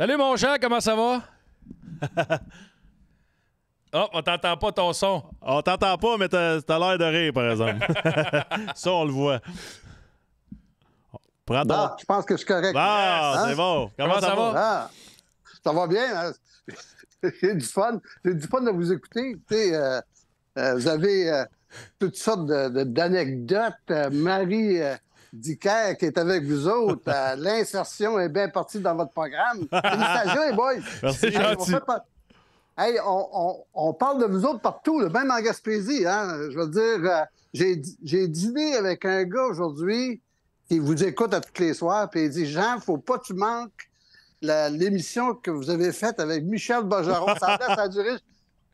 Salut mon chat, comment ça va? oh, on t'entend pas ton son. On t'entend pas, mais t'as as, l'air de rire, par exemple. ça, on le voit. Prends je pense que je suis correct. Ah, c'est bon. Comment, ça, va? Ah, ça va bien. Hein? J'ai du fun. J'ai du fun de vous écouter. Euh, euh, vous avez euh, toutes sortes d'anecdotes. De, Marie Dicker qui est avec vous autres. Euh, l'insertion est bien partie dans votre programme. Merci, On, parle de vous autres partout, Le même en Gaspésie. Hein. Je veux dire, euh, j'ai dîné avec un gars aujourd'hui qui vous écoute à toutes les soirs, puis il dit Jean, faut pas que tu manques l'émission que vous avez faite avec Michel Bajarot. ça a duré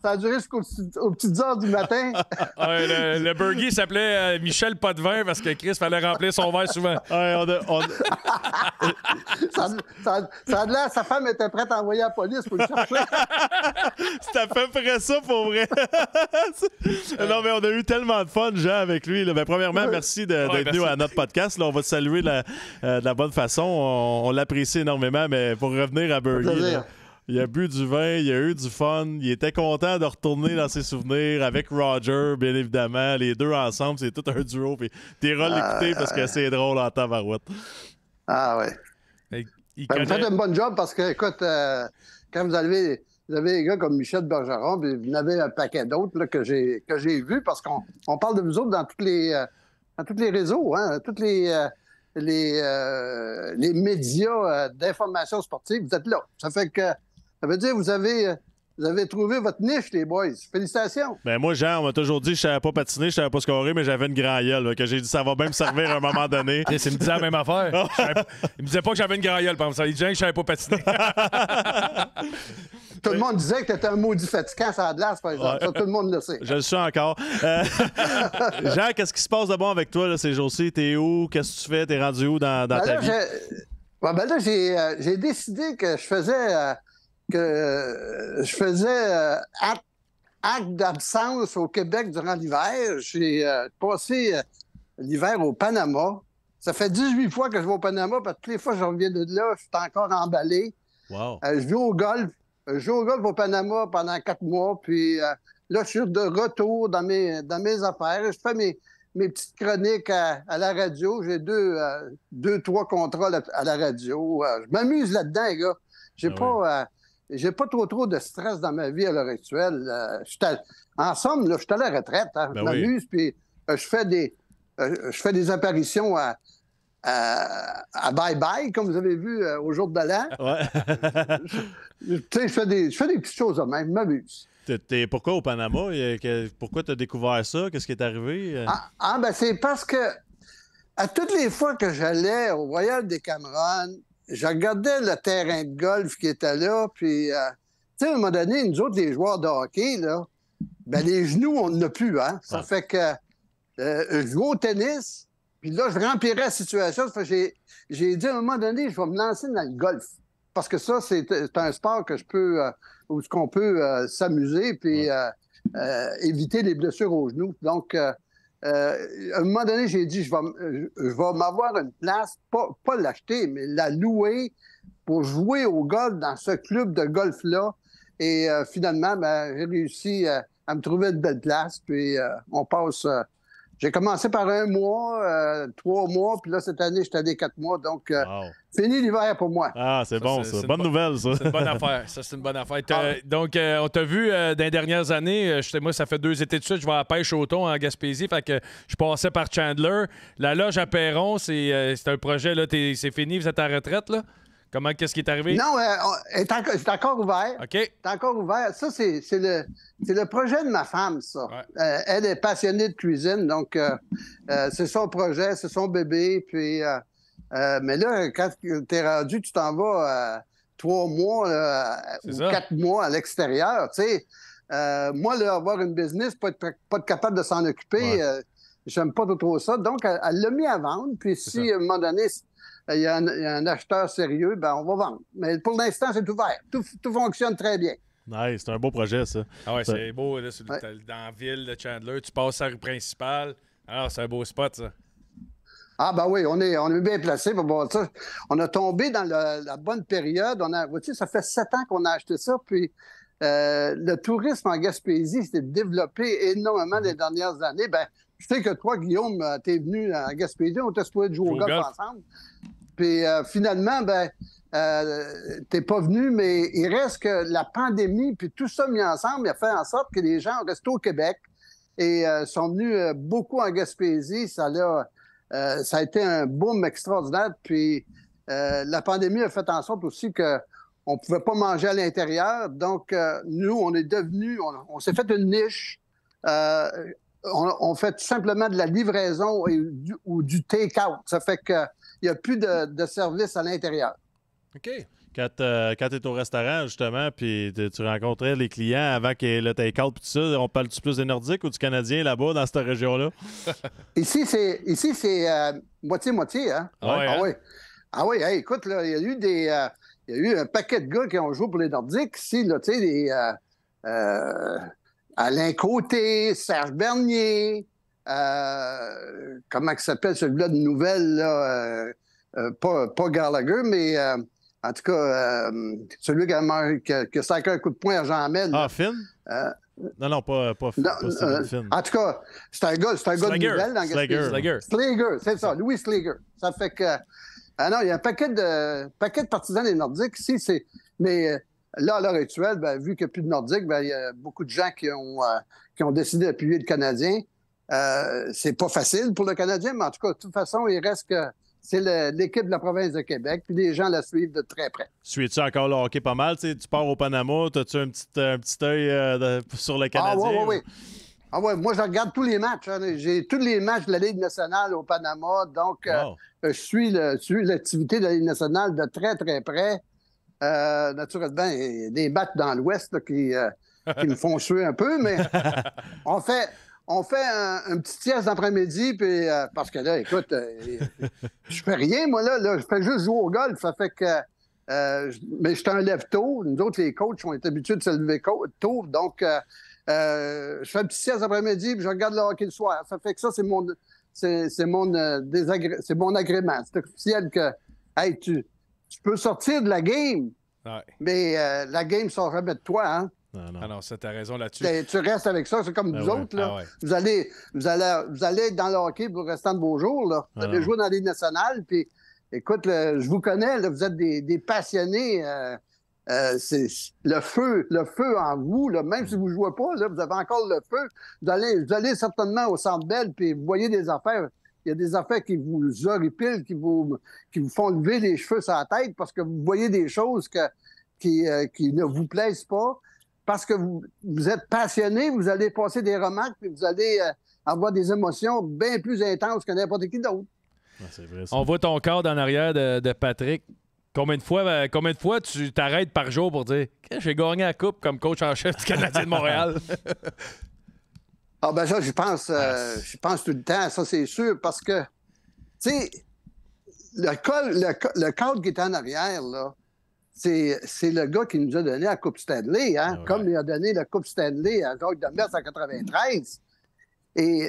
ça a duré jusqu'aux petites heures du matin. le, le s'appelait euh, Michel Potvin parce que Chris fallait remplir son verre souvent. ça, de sa femme était prête à envoyer la police pour le chercher. C'était à peu près ça pour vrai. non, mais on a eu tellement de fun, Jean, avec lui. Ben, premièrement, merci d'être venu à notre podcast. on va te saluer de la euh, bonne façon. On, l'apprécie énormément, mais pour revenir à Burger. Il a bu du vin, il a eu du fun, il était content de retourner dans ses souvenirs avec Roger, bien évidemment. Les deux ensemble, c'est tout un duo. Puis t'es à d'écouter parce que c'est drôle en tabarouette. Ah ouais. il fait un bon job parce que, écoute, euh, quand vous avez, vous avez des gars comme Michel Bergeron, vous en avez un paquet d'autres que j'ai que j'ai vu parce qu'on parle de vous autres dans toutes les euh, dans tous les réseaux, hein, toutes les euh, les, les médias d'information sportive, vous êtes là. Ça fait que ça veut dire vous avez euh, vous avez trouvé votre niche, les boys. Félicitations. Ben moi, Jean, on m'a toujours dit que je savais pas patiner, je savais pas scorer, mais j'avais une grand J'ai dit que j'ai dit ça va bien me servir à un moment donné. Il me disait la même affaire. Il me disait pas que j'avais une grand Il par disait que je ne savais pas patiner. tout le monde disait que t'étais un maudit fatigant sur la glace, par exemple. Ça, tout le monde le sait. Je le suis encore. Euh, Jean, qu'est-ce qui se passe de bon avec toi ces jours-ci? T'es où? Qu'est-ce que tu fais? T'es rendu où dans, dans ben ta vie? ben là, euh, j'ai décidé que je faisais que euh, je faisais euh, acte, d'absence au Québec durant l'hiver. J'ai euh, passé l'hiver au Panama. Ça fait 18 fois que je vais au Panama, parce que toutes les fois que je reviens de là, je suis encore emballé. je vais au golf. Je joue au golf au Panama pendant quatre mois, puis là, je suis de retour dans mes, dans mes affaires. Je fais mes, petites chroniques à, la radio. J'ai deux, deux, trois contrats à la radio. je m'amuse là-dedans, les gars. J'ai ah pas. J'ai pas trop trop de stress dans ma vie à l'heure actuelle. Euh, en somme, je suis à la retraite. Hein. je ben m'amuse, puis euh, je fais des euh, je fais des apparitions à, à, Bye Bye, comme vous avez vu au jour de l'an. je, fais des, petites choses même, je m'amuse. T'es, pourquoi au Panama? Pourquoi tu as découvert ça? Qu'est-ce qui est arrivé? Ah, ah, ben c'est parce que à toutes les fois que j'allais au Royal des Camerounes, je regardais le terrain de golf qui était là, puis, euh, tu sais, à un moment donné, nous autres, les joueurs de hockey, là, ben, les genoux, on n'a plus, hein. Ça fait que euh, je jouais au tennis, puis là, je remplirais la situation. j'ai, j'ai dit à un moment donné, je vais me lancer dans le golf. Parce que ça, c'est, un sport que je peux, euh, où qu'on peut s'amuser, puis éviter les blessures aux genoux. Donc, euh, à un moment donné, j'ai dit, je vais, m'avoir une place, pas, l'acheter, mais la louer pour jouer au golf dans ce club de golf-là. Et euh, finalement, ben, j'ai réussi euh, à, me trouver une belle place. Puis on passe j'ai commencé par un mois, euh, trois mois, puis là, cette année, j'étais à allé quatre mois. Donc, euh, fini l'hiver pour moi. Ah, c'est bon, ça. Bonne nouvelle, ça. C'est une bonne affaire. Ça, c'est une bonne affaire. Ah. Donc, euh, on t'a vu dans les dernières années. Je moi, ça fait deux étés de suite. Je vais à pêche au thon en Gaspésie. Fait que je passais par Chandler. La loge à Perron, c'est un projet. là, C'est fini. Vous êtes à retraite, là? Comment, qu'est-ce qui est arrivé? Non, euh, c'est encore ouvert. OK. C'est encore ouvert. Ça, c'est le, projet de ma femme, ça. Euh, elle est passionnée de cuisine, donc euh, c'est son projet, c'est son bébé. Puis, mais là, quand t'es rendu, tu t'en vas trois mois ou quatre mois à l'extérieur, tu moi, le avoir une business, pas être, capable de s'en occuper, j'aime pas trop ça. Donc, elle l'a mis à vendre. Puis si, à un moment donné, il y, a un, acheteur sérieux, ben on va vendre. Mais pour l'instant, c'est ouvert. Tout, fonctionne très bien. Nice, c'est un beau projet, ça. Ah ouais, c'est beau. Dans la ville de Chandler, tu passes à la rue principale. Alors, ah, c'est un beau spot, ça. Ah, ben oui, on est, on est bien placé pour ça. On a tombé dans la bonne période. On a, ça fait sept ans qu'on a acheté ça. Puis euh, le tourisme en Gaspésie s'est développé énormément mm-hmm. les dernières années. Ben, je sais que toi, Guillaume, euh, tu es venu à Gaspésie, on t'a souhaité jouer au golf ensemble. Puis euh, finalement, ben, euh, t'es pas venu, mais il reste que la pandémie, puis tout ça mis ensemble, il a fait en sorte que les gens restent au Québec et euh, sont venus beaucoup en Gaspésie. Ça, ça a été un boom extraordinaire. Puis la pandémie a fait en sorte aussi que on pouvait pas manger à l'intérieur. Donc, nous, on est devenus, on, s'est fait une niche. On, fait tout simplement de la livraison ou du take-out. Ça fait que il n'y a plus de, de service à l'intérieur. OK. Quand, euh, tu es au restaurant, justement, puis tu rencontrais les clients avant que le take tout ça, on parle-tu plus des Nordiques ou du Canadien là-bas, dans cette région-là? ici, c'est euh, moitié-moitié. Hein? ah, ouais, ah, hein? oui. Ah écoute, il y a eu euh, y a eu un paquet de gars qui ont joué pour les Nordiques ici, tu sais, Alain Côté, Serge Bernier, euh, comment s'appelle celui-là de nouvelle, euh, euh, pas, Gallagher, mais en tout cas, celui qui a, marqué un coup de poing à jean mel Ah, Finn? non, non, pas, pas, Finn. En tout cas, c'est un gars, c'est un gars de nouvelle. Slager, Slager. Slager, c'est ça, Louis Slager. Ça fait que... Ah non, il y a un paquet de, paquet de partisans des Nordiques ici, c'est... Mais... Là, à l'heure actuelle, ben, vu qu'il n'y a plus de Nordiques, ben, il y a beaucoup de gens qui ont, qui ont décidé d'appuyer le Canadien. Euh, c'est pas facile pour le Canadien, mais en tout cas, de toute façon, il reste que c'est l'équipe de la province de Québec, puis les gens la suivent de très près. Suis-tu encore le hockey pas mal? tu pars au Panama, as-tu un petit, un petit œil euh, sur le ah, Canadien? Ah, oui, oui, oui. Ah ouais, moi, je regarde tous les matchs. Hein. J'ai tous les matchs de la Ligue nationale au Panama. Donc, euh, je suis l'activité de la Ligue nationale de très, très près. naturellement, il y a des matchs dans l'Ouest qui, qui me font suer un peu, mais en fait, on fait un, petit sieste d'après-midi, puis euh, parce que là, écoute, euh, je fais rien, moi, là, je fais juste jouer au golf. Ça fait que. Euh, mais je un lève tôt. Nous autres, les coachs, on est habitués de se lever tôt. Donc, je fais un petit sieste d'après-midi, puis je regarde le hockey le soir. Ça fait que ça, c'est mon. C'est mon, désagré... mon agrément. C'est officiel que, hey, tu, peux sortir de la game, mais la game ça remet de toi. Hein? Non, non. Ah non, raison là-dessus. Ben, tu restes avec ça, c'est comme ben nous autres. Ah vous, allez, vous, allez, vous allez être dans le hockey pour le restant de vos jours. Vous ah allez jouer dans les nationales. Puis, écoute, je vous connais, vous êtes des, passionnés. Euh, euh, c'est le feu, le feu en vous. Là, même si vous ne jouez pas, vous avez encore le feu. Vous allez, certainement au Centre belle puis vous voyez des affaires. Il y a des affaires qui vous horripilent, qui vous, qui vous font lever les cheveux sur la tête parce que vous voyez des choses qui, euh, qui ne vous plaisent pas parce que vous, êtes passionné, vous allez passer des remarques, puis vous allez euh, avoir des émotions bien plus intenses que n'importe qui d'autre. On voit ton cadre en arrière de, Patrick. Combien de fois, euh, combien de fois tu t'arrêtes par jour pour dire j'ai gagné la coupe comme coach en chef du Canadien de Montréal? ah ben ça, je pense, euh, ah, pense tout le temps, ça c'est sûr, parce que tu sais, le, le, le cadre qui est en arrière, là, c'est le gars qui nous a donné la Coupe Stanley, hein, ah comme il a donné la Coupe Stanley à Jacques Demers en 1993. Et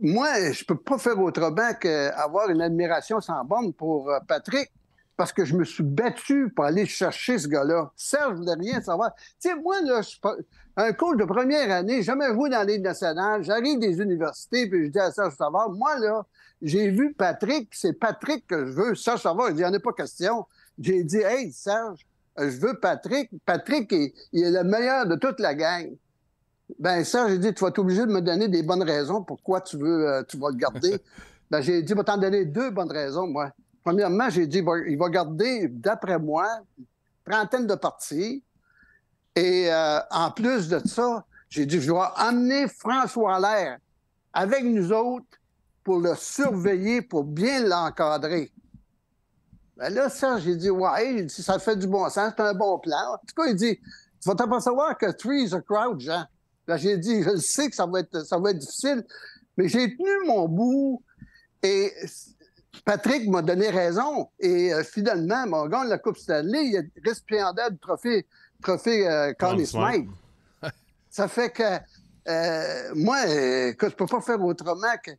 moi, je peux pas faire autrement qu'avoir une admiration sans borne pour euh, Patrick, parce que je me suis battu pour aller chercher ce gars-là. Serge voulait rien savoir. Tu sais, moi, là, un coach de première année, jamais joué dans l'île nationale, j'arrive des universités, puis je dis à Serge Savard, moi, là, j'ai vu Patrick, c'est Patrick que je veux, Serge Savard, il n'y en a pas question. J'ai dit, hey, Serge, euh, je veux Patrick. Patrick, il, est le meilleur de toute la gang. Ben, Serge, j'ai dit, tu vas être obligé de me donner des bonnes raisons pourquoi tu veux, euh, tu vas le garder. ben, j'ai dit, je vais t'en donner deux bonnes raisons, moi. Premièrement, j'ai dit, il va, garder, d'après moi, trentaine de parties. Et euh, en plus de ça, j'ai dit, je vais amener François Allaire avec nous autres pour le surveiller, pour bien l'encadrer. Ben là, ça, j'ai dit, ouais, ça fait du bon sens, c'est un bon plan. En tout cas, il dit, tu vas savoir que three is a crowd, Jean. Là, j'ai dit, je sais que ça va être, ça va être difficile, mais j'ai tenu mon bout et Patrick m'a donné raison. Et euh, finalement, mon gars, la Coupe Stanley, il est resplendant du trophée, trophée euh, Connie Smythe. ça fait que, euh, moi, que je peux pas faire autrement que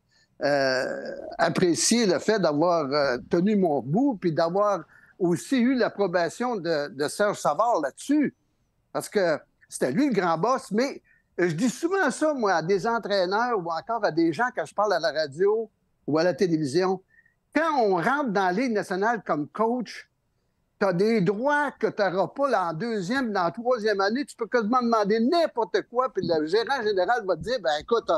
euh, apprécié le fait d'avoir euh, tenu mon bout, puis d'avoir aussi eu l'approbation de, Serge Savard là-dessus. Parce que c'était lui le grand boss, mais je dis souvent ça, moi, à des entraîneurs ou encore à des gens quand je parle à la radio ou à la télévision. Quand on rentre dans la Ligue nationale comme coach, tu as des droits que tu n'auras pas en deuxième, dans la troisième année. Tu peux quasiment demander n'importe quoi, puis le gérant général va te dire ben écoute,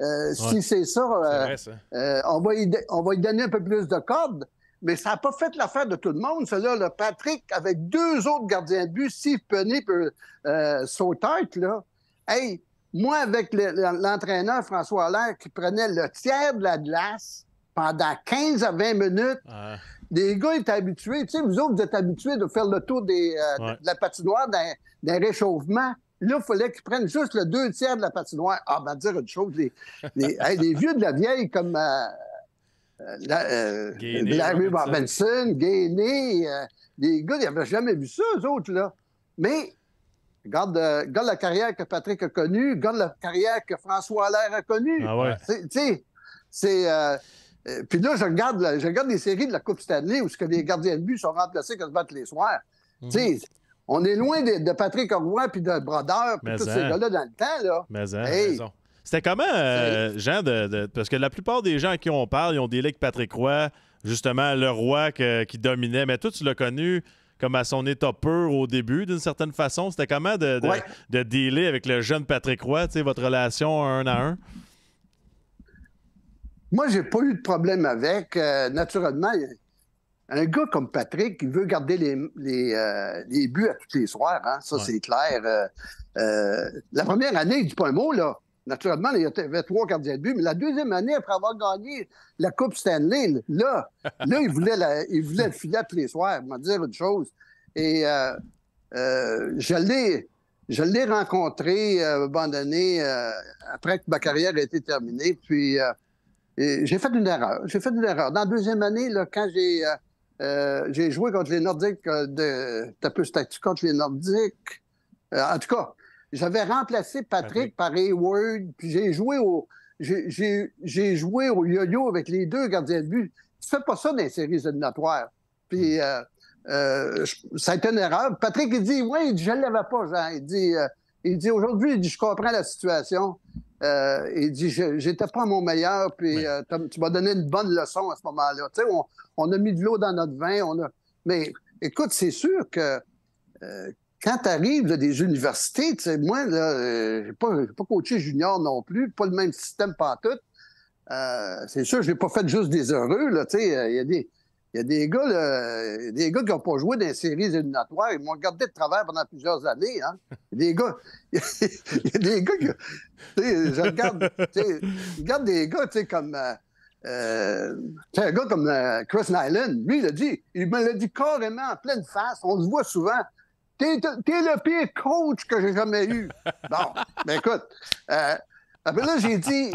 euh, si c'est ça, euh, euh, on, va y, on va y donner un peu plus de cordes, mais ça n'a pas fait l'affaire de tout le monde. Cela, Patrick, avec deux autres gardiens de but, Steve Penny et euh, là. Hey, moi, avec l'entraîneur François Allaire qui prenait le tiers de la glace pendant 15 à 20 minutes, les gars étaient habitués. vous autres, vous êtes habitués de faire le tour des, de la patinoire d'un réchauffement. Là, il fallait qu'ils prennent juste le deux tiers de la patinoire. Ah, ben, dire une chose, les, vieux de la vieille comme euh, euh, euh, Larry Robinson, les gars, ils n'avaient jamais vu ça, eux autres, là. Mais Regarde, la carrière que Patrick a connue, regarde la carrière que François Allaire a connue. Ah ouais. Tu sais, c'est. puis là, je regarde, je regarde les séries de la Coupe Stanley où ce que les gardiens de but sont remplacés quand se battent les soirs. Mhm. Tu sais, on est loin de, Patrick Roy puis de Brodeur puis tous hein. ces gars-là dans le temps. Là. Mais hein, C'était comment, euh, Jean, de, parce que la plupart des gens à qui on parle, ils ont délégué avec Patrick Roy, justement, le roi qui dominait. Mais toi, tu l'as connu comme à son état pur au début, d'une certaine façon. C'était comment de, de, avec le jeune Patrick Roy, votre relation un à un? Moi, j'ai pas eu de problème avec. Euh, naturellement, un gars comme Patrick, il veut garder les, euh, buts à tous les soirs, hein. ça, c'est clair. Euh, euh, la première année, il dit pas un mot, là. Naturellement, il y avait trois gardiens de but, mais la deuxième année, après avoir gagné la Coupe Stanley, là, là il, voulait il voulait le filer tous les soirs, il me dire une chose. Et je l'ai... Je l'ai rencontré un abandonné après que ma carrière a été terminée. Puis j'ai fait une erreur. J'ai fait une erreur. Dans la deuxième année, là, quand j'ai euh, j'ai joué contre les Nordiques euh, de. T'as peu contre les Nordiques. Euh, en tout cas, j'avais remplacé Patrick, par Hayward, puis j'ai joué au. J'ai joué au yo-yo avec les deux gardiens de but. Tu fais pas ça dans les séries éliminatoires. Puis hmm. ça a une erreur. Patrick, il dit Oui, je ne l'avais pas, Jean. Il dit, il dit Aujourd'hui, je comprends la situation. Euh, il dit J'étais pas à mon meilleur, puis euh, tu m'as donné une bonne leçon à ce moment-là. on, a mis de l'eau dans notre vin. On a... Mais écoute, c'est sûr que euh, quand tu arrives des universités, tu sais, moi, je n'ai pas, coaché junior non plus, pas le même système pas tout. c'est sûr, je n'ai pas fait juste des heureux. Là, il y a des il y a des gars, des gars qui n'ont pas joué dans les séries éliminatoires. Ils m'ont regardé de travers pendant plusieurs années. Hein. Des gars. Il y a des gars qui. je regarde, je regarde des gars comme. Euh, euh, sais, un gars comme euh, Chris Nyland, lui, il dit, il me l'a dit carrément en pleine face, on le voit souvent. T'es, le pire coach que j'ai jamais eu. Bon, mais ben, écoute. après là, j'ai dit,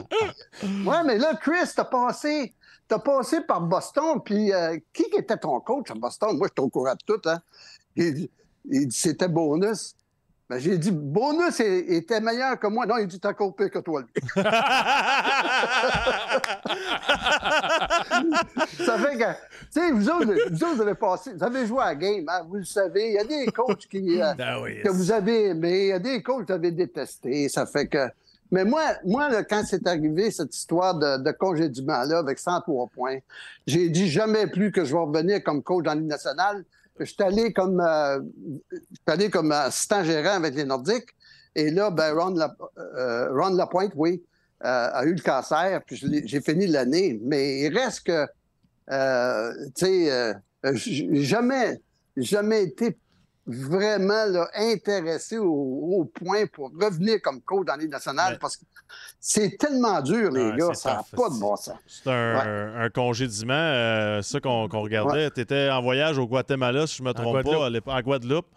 ouais, mais là, Chris, t'as passé tu as passé par Boston, puis euh, qui était ton coach à Boston? Moi, je suis au courant de tout. Hein. Il, dit, c'était bonus. Ben, j'ai dit, bonus était meilleur que moi. Non, il dit, t'as encore pire que toi, lui. ça fait que, tu sais, vous autres, vous autres, vous avez passé, vous avez joué à la game, hein, vous le savez. Il y a des coachs qui, euh, ben que vous avez aimés, il y a des coachs que vous avez détestés. Ça fait que, mais moi, moi quand c'est arrivé, cette histoire de, de congédiement-là avec 103 points, j'ai dit jamais plus que je vais revenir comme coach en Ligue nationale. Je suis allé comme, euh, comme assistant gérant avec les Nordiques. Et là, ben, Ron, La, euh, Lapointe, oui, euh, a eu le cancer. Puis j'ai fini l'année. Mais il reste que, tu sais, jamais, jamais été vraiment intéressé au, point pour revenir comme coach dans l'île nationale parce que c'est tellement dur, les gars, ça n'a pas de bon sens. C'est un, congédiement, euh, ça qu'on regardait. Tu étais en voyage au Guatemala, si je ne me trompe pas, à, Guadeloupe.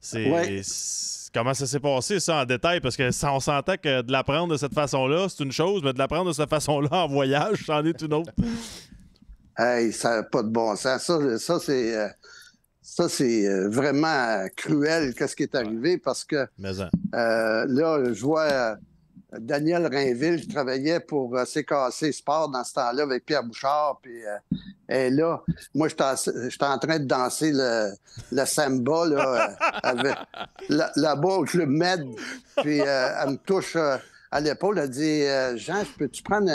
C'est comment ça s'est passé, ça, en détail, parce que ça, on sentait que de l'apprendre de cette façon-là, c'est une chose, mais de l'apprendre de cette façon-là en voyage, c'en est une autre. hey, ça n'a pas de bon sens. Ça, c'est... Euh, ça, c'est euh, vraiment euh, cruel, qu'est-ce qui est arrivé, parce que hein. euh, là, je vois Daniel Rainville, qui travaillait pour CKC Sport dans ce temps-là avec Pierre Bouchard, puis et là, moi, j'étais en train de danser le, samba, là, avec, là-bas au Club Med, puis elle me touche à l'épaule, elle dit Jean, peux-tu prendre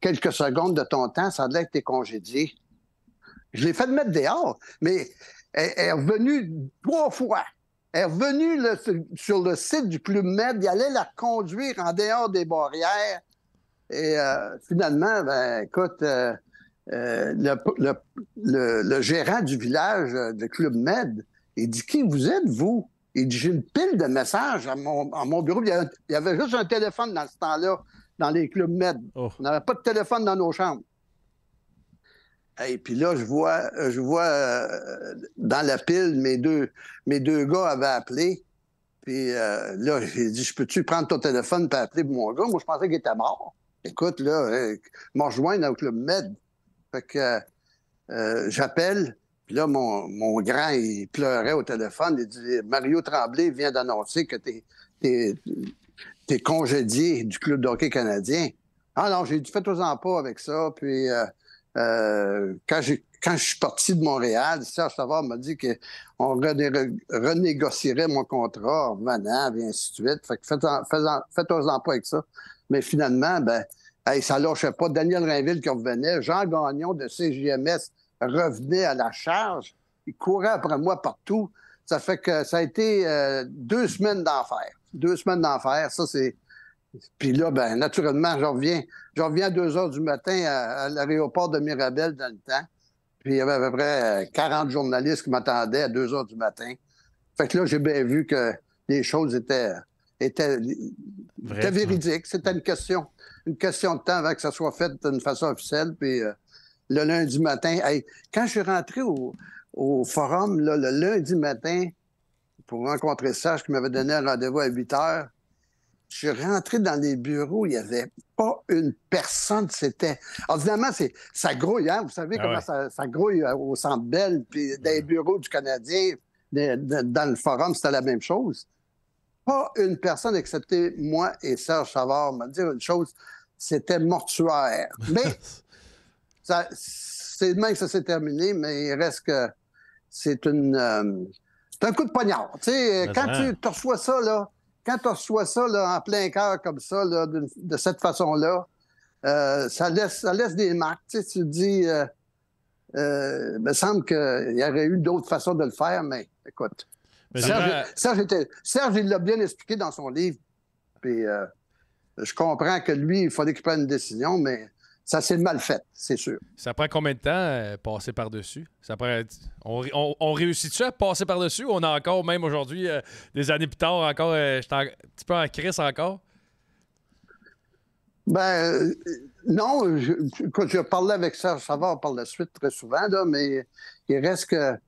quelques secondes de ton temps, ça a l'air que t'es congédié. » Je l'ai fait mettre dehors, mais elle, est revenue trois fois. Elle est revenue sur le site du Club Med. Il allait la conduire en dehors des barrières. Et euh, finalement, ben, écoute, euh, euh, le, gérant du village de Club Med, il dit Qui vous êtes, vous Il dit J'ai une pile de messages à mon, bureau. Il y, avait, juste un téléphone dans ce temps-là, dans les Club Med. Oh. On n'avait pas de téléphone dans nos chambres. Et puis là, je vois, je vois euh, dans la pile, mes deux, mes deux gars avaient appelé. Puis euh, là, j'ai dit, je peux-tu prendre ton téléphone pour appeler mon gars? Moi, je pensais qu'il était mort. Écoute, là, euh, m'en dans le Club Med. Fait que euh, j'appelle. Puis là, mon, grand, il pleurait au téléphone. Il dit, Mario Tremblay vient d'annoncer que t'es es, congédié du Club d'hockey canadien. Ah non, j'ai dit, fais-toi-en pas avec ça. Puis euh, quand, je suis parti de Montréal, Serge Savard m'a dit qu'on renégocierait mon contrat en venant, et ainsi de suite. Fait faites-en faites pas avec ça. Mais finalement, ben, ça lâchait pas. Daniel Rainville qui revenait, Jean Gagnon de CJMS revenait à la charge. Il courait après moi partout. Ça fait que ça a été euh, deux semaines d'enfer. Deux semaines d'enfer. Ça, c'est puis là, ben, naturellement, je reviens. reviens à 2 heures du matin à, l'aéroport de Mirabel dans le temps. Puis il y avait à peu près 40 euh, journalistes qui m'attendaient à 2 heures du matin. Fait que là, j'ai bien vu que les choses étaient, étaient, véridiques. C'était une question, une question de temps avant que ça soit fait d'une façon officielle. Puis euh, le lundi matin, quand je suis rentré au, forum, le lundi matin, pour rencontrer Serge qui m'avait donné un rendez-vous à 8 heures, je suis rentré dans les bureaux, il n'y avait pas une personne. C'était. Ordinairement, ça grouille, hein? Vous savez ah comment ça, grouille euh, au Centre Bell, puis dans les bureaux du Canadien, dans le forum, c'était la même chose. Pas une personne, excepté moi et Serge Savard, m'a dit une chose c'était mortuaire. Mais c'est même que ça s'est terminé, mais il reste que c'est une. Euh, c'est un coup de poignard. Tu sais, quand tu reçois ça, là, quand tu reçois ça en plein cœur comme ça, de, cette façon-là, euh, ça, laisse, laisse des marques. Tu, te dis, euh, euh, il me semble qu'il y aurait eu d'autres façons de le faire, mais écoute. Serge, il l'a bien expliqué dans son livre. Puis je comprends que lui, il fallait qu'il prenne une décision, mais ça s'est mal fait, c'est sûr. Ça prend combien de temps euh, passer par-dessus? Ça prend... On, réussit-tu à passer par-dessus? On a encore, même aujourd'hui, euh, des années plus tard, encore, euh, un petit peu en crise encore? Ben, euh, non. Je, quand je parlais avec ça, va, on par la suite très souvent, mais il reste que...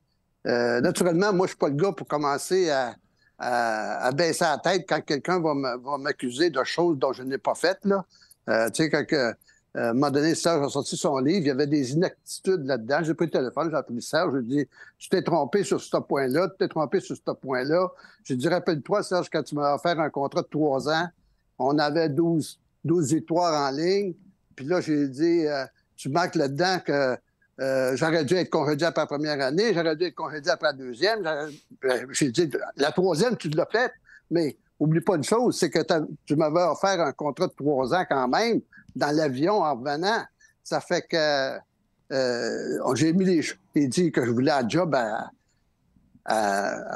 naturellement, moi, je ne suis pas le gars pour commencer à, baisser la tête quand quelqu'un va m'accuser de choses dont je n'ai pas faites. Là. tu sais, quand... Euh, à un donné, Serge a sorti son livre, il y avait des inactitudes là-dedans. J'ai pris le téléphone, j'ai appelé Serge, je lui ai dit Tu t'es trompé sur ce point-là, tu t'es trompé sur ce point-là. J'ai dit Rappelle-toi, Serge, quand tu m'as offert un contrat de trois ans, on avait 12, 12 victoires en ligne. Puis là, j'ai dit euh, Tu manques là-dedans que euh, j'aurais dû être congédié après la première année, j'aurais dû être congédié après la deuxième. Ben, j'ai dit La troisième, tu l'as faite, mais oublie pas une chose c'est que tu m'avais offert un contrat de trois ans quand même dans l'avion en revenant. Ça fait que euh, j'ai mis les dit que je voulais un job à,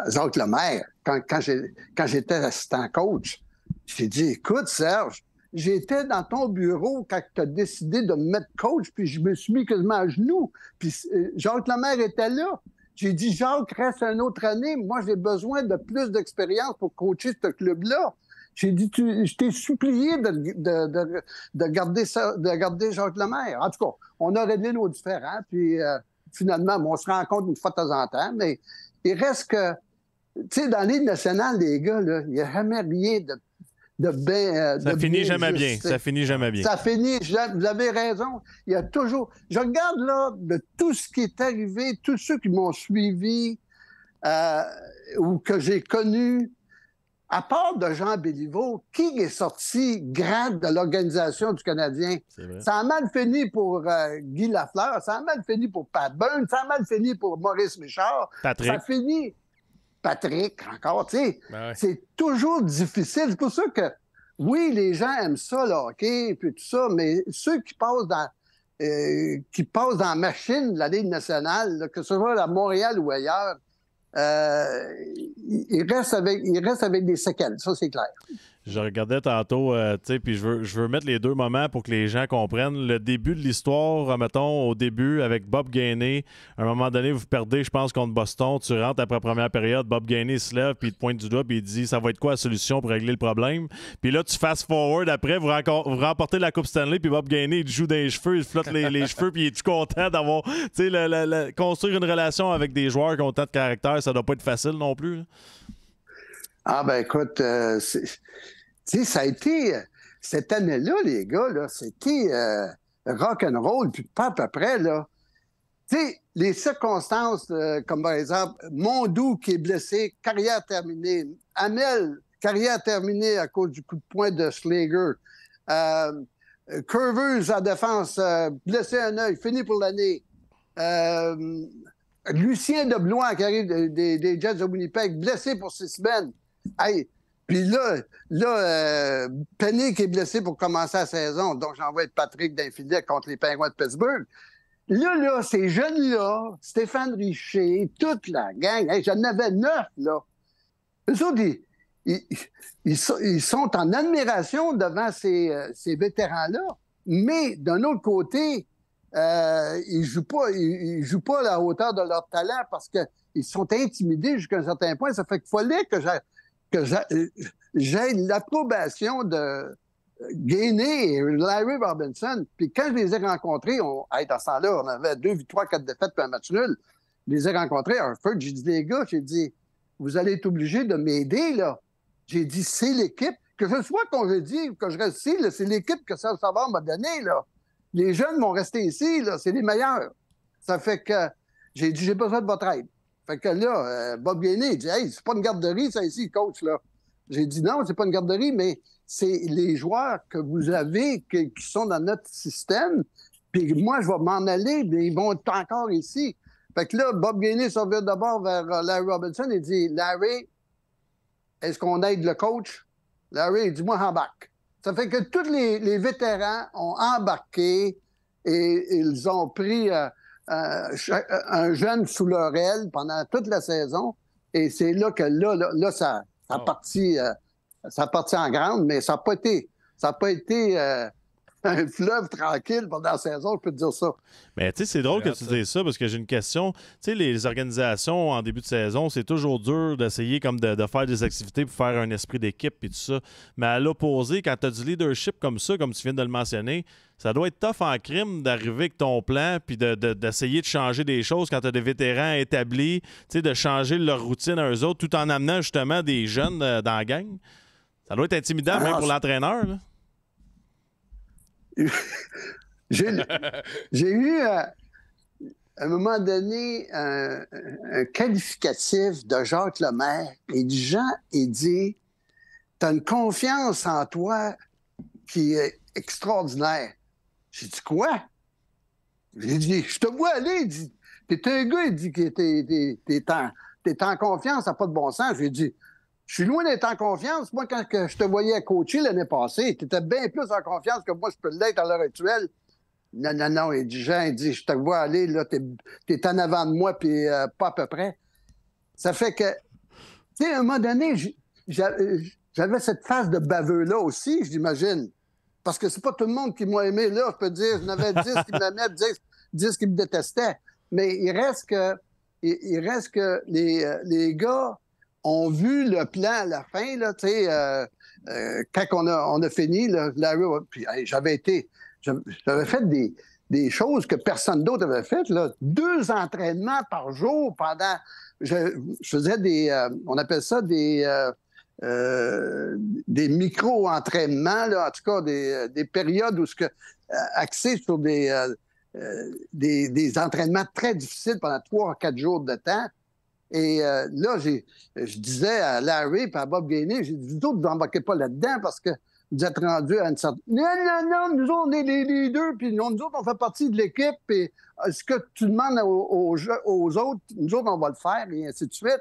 Jacques Lemaire quand, j'étais assistant coach. J'ai dit, écoute, Serge, j'étais dans ton bureau quand tu as décidé de me mettre coach, puis je me suis mis quasiment à genoux. Puis euh, Jacques Lemaire était là. J'ai dit, Jacques, reste une autre année. Moi, j'ai besoin de plus d'expérience pour coacher ce club-là. J'ai dit, je t'ai supplié de, garder ça, de garder Jacques Lemaire. En tout cas, on a réglé nos différents, puis euh, finalement, on se rencontre une fois de temps en temps, mais il reste que, tu sais, dans l'île nationale, les gars, il n'y a jamais rien de de bien, euh, ça finit jamais bien. Ça finit jamais bien. Ça finit, vous avez raison. Il y a toujours. Je regarde là de tout ce qui est arrivé, tous ceux qui m'ont suivi euh, ou que j'ai connu à part de Jean Béliveau, qui est sorti grand de l'Organisation du Canadien? Ça a mal fini pour euh, Guy Lafleur, ça a mal fini pour Pat Burns, ça a mal fini pour Maurice Michard. Ça a fini. Patrick, encore, tu sais. Ben C'est toujours difficile. C'est pour ça que, oui, les gens aiment ça, le hockey, puis tout ça, mais ceux qui passent dans. Euh, qui passent dans la machine de la Ligue nationale, que ce soit à Montréal ou ailleurs, euh, il, reste avec, il reste avec des séquelles, ça c'est clair. Je regardais tantôt, euh, tu sais, puis je veux, je veux mettre les deux moments pour que les gens comprennent. Le début de l'histoire, remettons, au début, avec Bob Gainey, à un moment donné, vous perdez, je pense, contre Boston. Tu rentres après la première période, Bob Gainey se lève, puis il te pointe du doigt, puis il dit ça va être quoi la solution pour régler le problème. Puis là, tu fast forward après, vous, remportez la Coupe Stanley, puis Bob Gainey, il joue des cheveux, il flotte les, cheveux, puis il est tout content d'avoir, tu sais, construire une relation avec des joueurs qui ont tant de caractère, ça doit pas être facile non plus. Ah, ben écoute, euh, c'est tu sais, ça a été. Euh, cette année-là, les gars, là, c'était euh, rock'n'roll, puis pas à peu près, là. Tu sais, les circonstances, euh, comme par exemple, Mondou qui est blessé, carrière terminée. Hamel, carrière terminée à cause du coup de poing de Schlager. Curveuse en défense, blessé un œil, fini pour l'année. Lucien de Blois qui arrive des, des, Jets de Winnipeg, blessé pour six semaines. Puis là, là euh, est blessé pour commencer la saison. Donc, j'envoie Patrick d'infilet contre les Penguins de Pittsburgh. Là, là, ces jeunes-là, Stéphane Richer, toute la gang, j'en avais neuf, là. ils, sont, en admiration devant ces, euh, vétérans-là. Mais d'un autre côté, euh, ils ne jouent, pas, ils, jouent pas à la hauteur de leur talent parce qu'ils sont intimidés jusqu'à un certain point. Ça fait qu'il fallait que j'ai que euh, j'ai l'approbation de euh, gainer et Larry Robinson. Puis quand je les ai rencontrés, on, dans ce temps-là, on avait deux victoires, quatre défaites, puis un match nul. Je les ai rencontrés à un feu. J'ai dit, les gars, j'ai dit, vous allez être obligés de m'aider, là. J'ai dit, c'est l'équipe. Que ce soit qu'on veut dire, que je reste ici, c'est l'équipe que ça va m'a donné, là. Les jeunes vont rester ici, là. C'est les meilleurs. Ça fait que j'ai dit, j'ai besoin de votre aide. Fait que là, euh, Bob il dit Hey, c'est pas une garderie, ça ici, coach, là. J'ai dit non, c'est pas une garderie, mais c'est les joueurs que vous avez qui, sont dans notre système. Puis moi, je vais m'en aller, mais ils vont être encore ici. Fait que là, Bob Gainé s'en vient d'abord vers euh, Larry Robinson et dit Larry, est-ce qu'on aide le coach? Larry, dis-moi, embarque. Ça fait que tous les, vétérans ont embarqué et, ils ont pris. Euh, euh, euh, un jeune sous leur aile pendant toute la saison. Et c'est là que là, ça, ah. euh, ça, a parti, ça en grande, mais ça n'a ça pas été un fleuve tranquille pendant la saison, je peux te dire ça. Mais tu sais, c'est drôle que tu dises ça parce que j'ai une question. Tu sais, les organisations en début de saison, c'est toujours dur d'essayer comme de, faire des activités pour faire un esprit d'équipe et tout ça. Mais à l'opposé, quand tu as du leadership comme ça, comme tu viens de le mentionner, ça doit être tough en crime d'arriver avec ton plan puis d'essayer de, changer des choses quand tu as des vétérans établis, tu de changer leur routine à eux autres tout en amenant justement des jeunes euh, dans la gang. Ça doit être intimidant, même ah, pour l'entraîneur. j'ai eu euh, à, un moment donné un, qualificatif de Jacques Lemaire. Et du Jean, et dit T'as une confiance en toi qui est extraordinaire. J'ai dit Quoi J'ai dit Je te vois aller. T'es un gars, il dit que t'es en, en confiance, ça pas de bon sens. J'ai dit je suis loin d'être en confiance. Moi, quand je te voyais coacher l'année passée, tu étais bien plus en confiance que moi, je peux l'être à l'heure actuelle. Non, non, non. Il dit, Jean, il dit, je te vois aller, là, t'es es en avant de moi, puis euh, pas à peu près. Ça fait que, tu sais, à un moment donné, j'avais cette phase de baveux-là aussi, j'imagine. Parce que c'est pas tout le monde qui m'a aimé, là. Je peux dire, j'en avais 10 qui m'aimaient, 10, 10 qui me détestaient. Mais il reste que, il reste que les, euh, les gars ont vu le plan à la fin, là, tu euh, euh, quand on a, fini, j'avais été, j'avais fait des, choses que personne d'autre avait faites, là. Deux entraînements par jour pendant, je, faisais des, euh, on appelle ça des, des micro-entraînements, en tout cas, des, périodes où ce que, axées sur des, des, des entraînements très difficiles pendant trois, ou quatre jours de temps et euh, là, je disais à Larry et à Bob Gainey, j'ai dit, vous autres, vous embarquez pas là-dedans parce que vous êtes rendus à une certaine... Non, non, non, nous autres, on est les deux. puis nous, autres, on fait partie de l'équipe, et euh, ce que tu demandes aux, autres, nous autres, on va le faire, et ainsi de suite.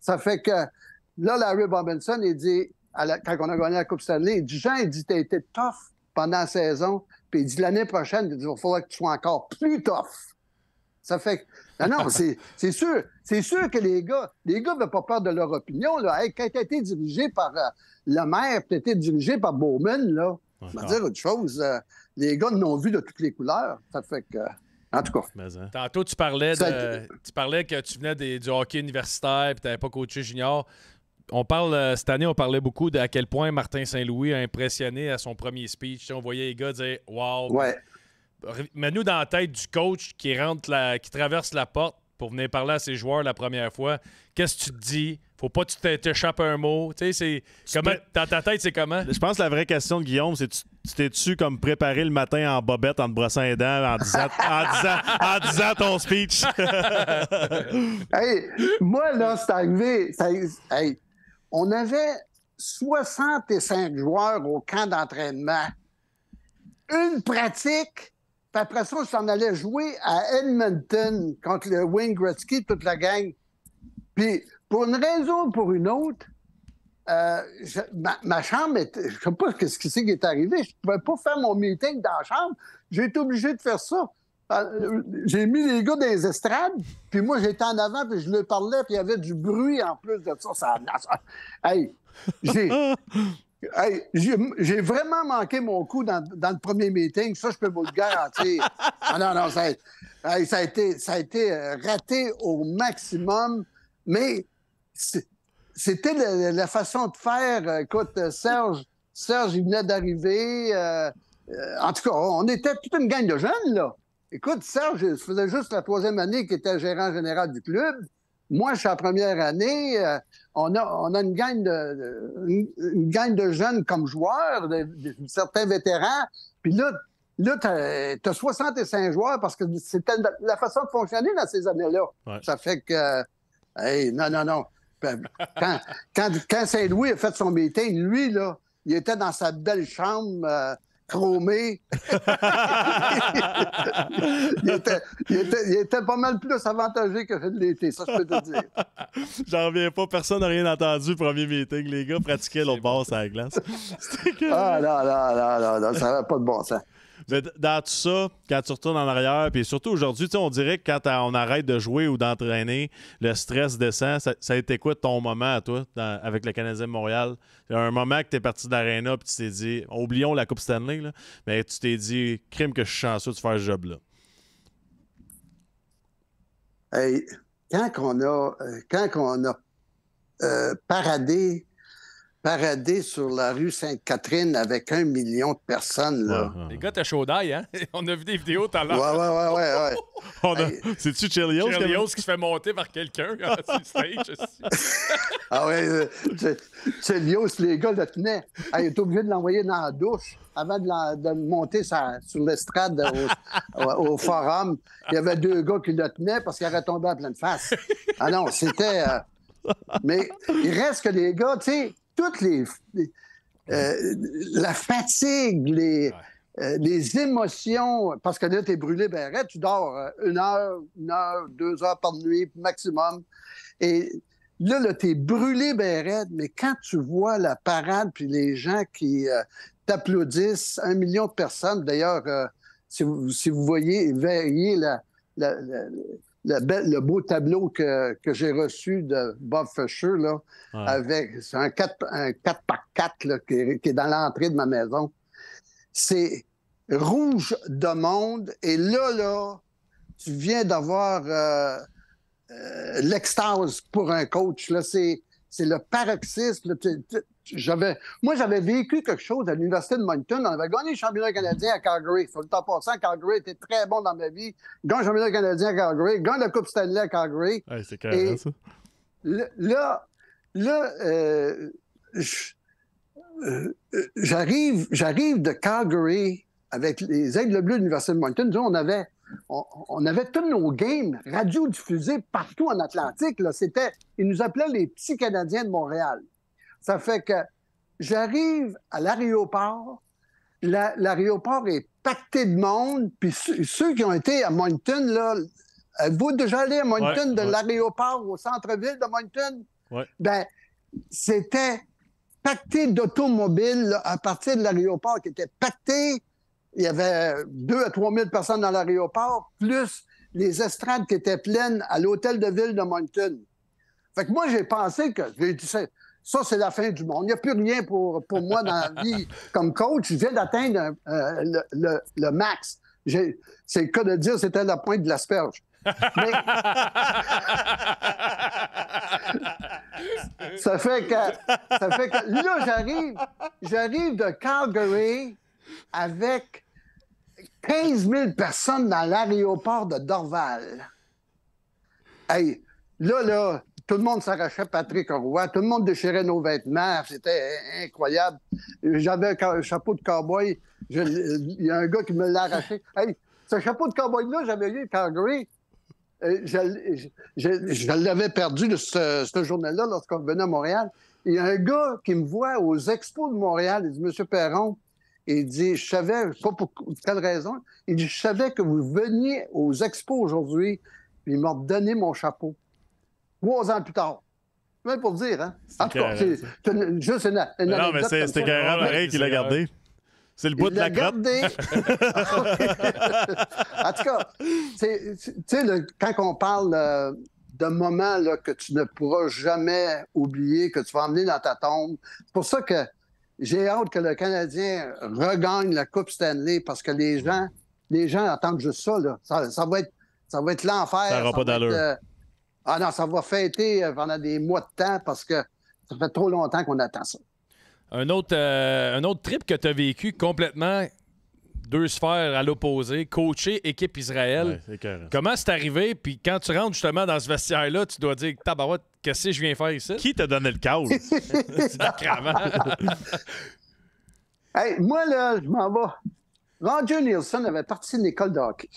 Ça fait que là, Larry Robinson, il dit, quand on a gagné la Coupe Stanley, il dit, Jean, il dit, t'as été tough pendant la saison, puis il dit, l'année prochaine, il dit, il va falloir que tu sois encore plus tough. Ça fait Non, c'est sûr. C'est sûr que les gars, les gars n'ont pas peur de leur opinion. quand tu as été dirigé par euh, le maire, tu as été dirigé par Bowman, là. vais dire autre chose. Euh, les gars n'ont vu de toutes les couleurs. Ça fait que. Euh, en tout cas. Hein. Tantôt, tu parlais, de, tu parlais que tu venais du hockey universitaire et tu n'avais pas coaché junior. On parle, cette année, on parlait beaucoup de à quel point Martin Saint-Louis a impressionné à son premier speech. On voyait les gars dire Wow, ouais. Mets-nous dans la tête du coach qui, rentre la, qui traverse la porte pour venir parler à ses joueurs la première fois, qu'est-ce que tu te dis? Faut pas que tu t'échappes un mot. Dans ta tête, c'est comment? Je pense que la vraie question de Guillaume, c'est tu t'es-tu comme préparé le matin en bobette en te brossant les dents en disant, en en ton speech? moi, là, c'est arrivé. on avait 65 joueurs au camp d'entraînement. Une pratique, puis après ça, je s'en allais jouer à Edmonton contre le Wayne Gretzky, toute la gang. Puis pour une raison ou pour une autre, euh, ma, chambre, était, je ne sais pas ce qui s'est qui est arrivé. Je pouvais pas faire mon meeting dans la chambre. J'ai été obligé de faire ça. Euh, j'ai mis les gars dans les estrades, puis moi, j'étais en avant, puis je leur parlais, puis il y avait du bruit en plus de ça. ça, j'ai... j'ai vraiment manqué mon coup dans, le premier meeting, ça, je peux vous le garantir. Ah, non, non, ça a, été, euh, raté au maximum, mais c'était la, façon de faire. Euh, écoute, euh, Serge, Serge il venait d'arriver. en tout cas, on était toute une gang de jeunes, là. Écoute, Serge, ça faisait juste la troisième année qu'il était gérant général du club. Moi, suis première année. Euh, on a, une, gang de, de jeunes comme joueurs, certains vétérans. Puis là, là tu as, 65 joueurs parce que c'était la façon de fonctionner dans ces années-là. Ça fait que. non, non, non. Ben, quand, Saint-Louis a fait son métier, lui, là, il était dans sa belle chambre. Euh, chromé. il, était, pas mal plus avantagé que de l'été, ça je peux te dire. J'en reviens pas, personne n'a rien entendu premier meeting. Les gars pratiquaient leur basse à la glace. ah non, non, non, non, non, ça n'avait pas de bon sens dans tout ça, quand tu retournes en arrière, puis surtout aujourd'hui, on dirait que quand on arrête de jouer ou d'entraîner, le stress descend. Ça, a été quoi ton moment à toi avec le Canadien de Montréal? Il y a un moment que tu es parti de l'aréna puis tu t'es dit, oublions la Coupe Stanley, mais tu t'es dit, crime que je suis chanceux de faire ce job-là. Hey, quand on a, euh, quand on a euh, paradé parader sur la rue Sainte-Catherine avec un million de personnes. Là. Ah, ah, les ah. gars, t'as chaud d'ail, hein? On a vu des vidéos tout à l'heure. Ouais, ouais, ouais, ouais. C'est-tu Chelios qui se fait monter par quelqu'un stage. ah ouais, euh, Chelios les gars le tenaient. il est obligé de l'envoyer dans la douche avant de, monter sur l'estrade au, forum. Il y avait deux gars qui le tenaient parce qu'il aurait tombé à pleine face. Ah non, c'était... Euh, mais il reste que les gars, tu sais, toutes les. Euh, la fatigue, les, euh, les émotions, parce que là, tu es brûlé, ben, tu dors euh, une heure, une heure, deux heures par nuit maximum. Et Là, là es brûlé, ben mais quand tu vois la parade puis les gens qui t'applaudissent, un million de personnes, d'ailleurs, si, vous, si voyez, veillez la, le, beau tableau que, j'ai reçu de Bob Fisher là, avec un 4, x 4 4 qui, est, dans l'entrée de ma maison. C'est rouge de monde. Et là, là, tu viens d'avoir euh, euh, l'extase pour un coach. Là, c'est c'est le paroxysme. moi, j'avais vécu quelque chose à l'Université de Moncton. On avait gagné le championnat canadien à Calgary. Sur le temps passant, Calgary était très bon dans ma vie. Gagné le championnat canadien à Calgary, Gagné la Coupe Stanley à Calgary. c'est carré, ça. là, là euh, euh, j'arrive, j'arrive de Calgary avec les Aigles Bleus de l'Université de Moncton. on avait on, avait tous nos games radiodiffusés partout en Atlantique. C'était, ils nous appelaient les petits Canadiens de Montréal. Ça fait que j'arrive à l'aéroport, l'aéroport est pacté de monde, puis ceux, qui ont été à Moncton, là, vous déjà allé à Moncton, de l'aéroport au centre-ville de Moncton? Ben, c'était pacté d'automobiles à partir de l'aéroport qui était pacté il y avait 2 à 3 000 personnes dans l'aéroport, plus les estrades qui étaient pleines à l'hôtel de ville de Moncton. Fait que moi, j'ai pensé que, j'ai dit, ça, c'est la fin du monde. Il n'y a plus rien pour, pour moi dans la vie comme coach. Je viens d'atteindre euh, le, le, max. c'est le cas de dire, c'était la pointe de l'asperge. ça, fait que, là, j'arrive, j'arrive de Calgary avec 15 000 personnes dans l'aéroport de Dorval. Hey, là, là, tout le monde s'arrachait Patrick Roy, tout le monde déchirait nos vêtements, c'était incroyable. J'avais un chapeau de cowboy, il y a un gars qui me l'a arraché. Hey, ce chapeau de cowboy-là, j'avais eu Calgary. Euh, je, je, l'avais perdu de ce, journal-là lorsqu'on venait à Montréal. Il y a un gars qui me voit aux expos de Montréal, il dit Monsieur Perron, il dit Je savais, pas pour quelle raison, il dit Je savais que vous veniez aux expos aujourd'hui, puis il m'a donné mon chapeau. Trois ans plus tard. Même pour dire, hein. En tout cas, c'est juste une, Non, mais c'est carrément pareil qui l'a gardé. C'est le bout de la gardé. en tout cas, tu sais, quand on parle euh, d'un moment là, que tu ne pourras jamais oublier, que tu vas emmener dans ta tombe, c'est pour ça que j'ai hâte que le Canadien regagne la Coupe Stanley parce que les gens, les gens attendent juste ça. Là. Ça, va être, ça va être l'enfer. Ça n'aura pas d'allure. Euh, ah non, ça va fêter euh, pendant des mois de temps parce que ça fait trop longtemps qu'on attend ça. Un autre, euh, un autre trip que tu as vécu complètement deux sphères à l'opposé, coacher équipe Israël. Comment c'est arrivé? Puis quand tu rentres justement dans ce vestiaire-là, tu dois dire Tabarouette, qu'est-ce que je viens faire ici? Qui t'a donné le cadre? hey, moi, là, je m'en vais. Roger Nielsen avait parti de l'école de hockey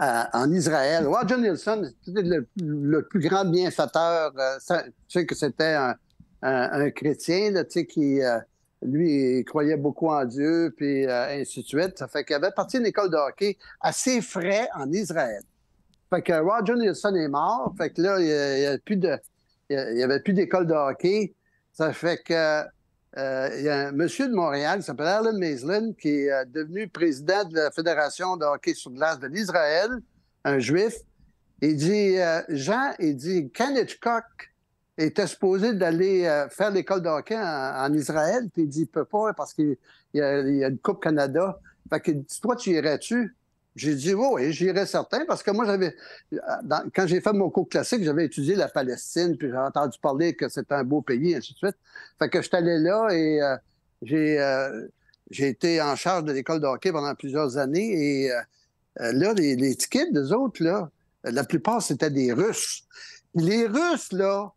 euh, en Israël. Roger Nielsen, c'était le, le, plus grand bienfaiteur. Euh, tu sais que c'était un, chrétien là, tu sais, qui. Euh, lui, il croyait beaucoup en Dieu, puis euh, ainsi de suite. Ça fait qu'il avait parti une école de hockey assez frais en Israël. Fait que Roger Nielsen est mort. Fait que là, il n'y avait plus de, il y avait plus d'école de hockey. Ça fait que euh, il y a un monsieur de Montréal qui s'appelle Alan Maislin, qui est euh, devenu président de la Fédération de hockey sur glace de l'Israël, un juif. Il dit, Jean, il dit, Ken Hitchcock était supposé d'aller euh, faire l'école de hockey en, Israël, puis il dit il peut pas hein, parce qu'il y, a, une Coupe Canada. Fait que Toi, tu irais-tu? J'ai dit oui, j'irai j'irais certain parce que moi, j'avais. Euh, quand j'ai fait mon cours classique, j'avais étudié la Palestine, puis j'ai entendu parler que c'était un beau pays, et ainsi de suite. Fait que je suis allé là et euh, j'ai, j'ai été en charge de l'école de hockey pendant plusieurs années. Et là, les, tickets des autres, là, la plupart, c'était des Russes. Les Russes, là,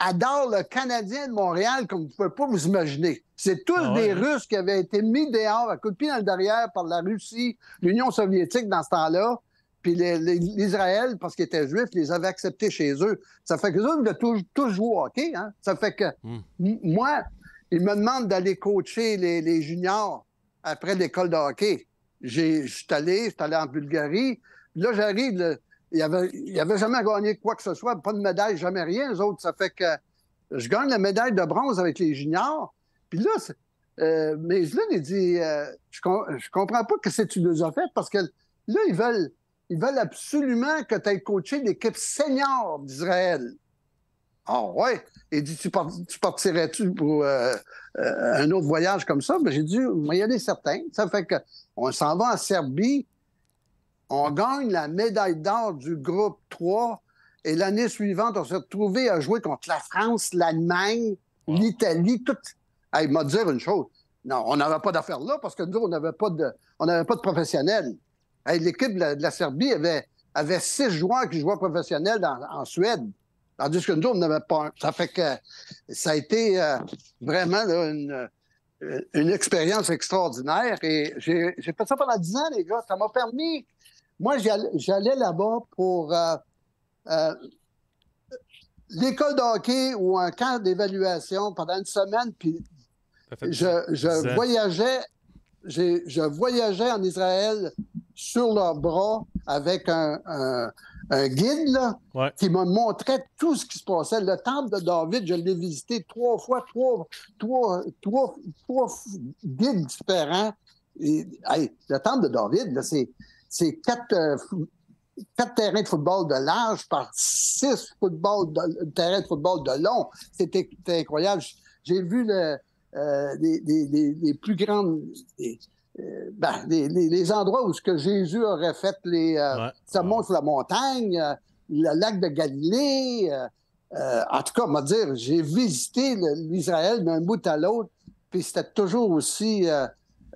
adore le Canadien de Montréal comme vous ne pouvez pas vous imaginer. C'est tous ah des hein? Russes qui avaient été mis dehors à coup de pied dans le derrière par la Russie, l'Union soviétique dans ce temps-là. Puis l'Israël, parce qu'ils étaient juifs, les avaient acceptés chez eux. Ça fait que eux ils tous joué au hockey. Hein. Ça fait que hmm. moi, ils me demandent d'aller coacher les, les, juniors après l'école de hockey. Je suis allé, je suis allé en Bulgarie. Là, j'arrive, il n'avait avait jamais gagné quoi que ce soit, pas de médaille, jamais rien. Les autres, ça fait que je gagne la médaille de bronze avec les juniors. Puis là, euh, mais il dit, euh, je, ne comprends pas que c'est tu as fait. parce que là, ils veulent, ils veulent absolument que tu aies coaché l'équipe senior d'Israël. Ah oh, ouais. Il dit, tu, partirais-tu pour euh, un autre voyage comme ça? mais ben, j'ai dit, il y en a certains. Ça fait qu'on s'en va en Serbie. On gagne la médaille d'or du groupe 3 et l'année suivante, on s'est retrouvé à jouer contre la France, l'Allemagne, l'Italie, tout. il dire une chose. Non, on n'avait pas d'affaires là parce que nous, on n'avait pas de, on n'avait pas de professionnels. L'équipe de, la Serbie avait, avait six joueurs qui jouaient professionnels en Suède. Tandis que nous, on n'avait pas Ça fait que ça a été euh, vraiment une, euh, une expérience extraordinaire. Et j'ai fait ça pendant dix ans, les gars. Ça m'a permis moi, j'allais là-bas pour euh, euh, l'école de hockey ou un camp d'évaluation pendant une semaine, puis je, voyageais. Je voyageais en Israël sur leurs bras avec un, guide qui me montrait tout ce qui se passait. Le temple de David, je l'ai visité trois fois, trois, trois, guides différents. Et, le temple de David, c'est c'est euh, quatre, terrains de football de large par six terrains de football de long. C'était incroyable. J'ai vu euh, les, plus grandes. Euh, ben, les, les endroits où ce que Jésus aurait fait les ça monte sur la montagne, le lac de Galilée. en tout cas, on va dire, j'ai visité l'Israël d'un bout à l'autre, puis c'était toujours aussi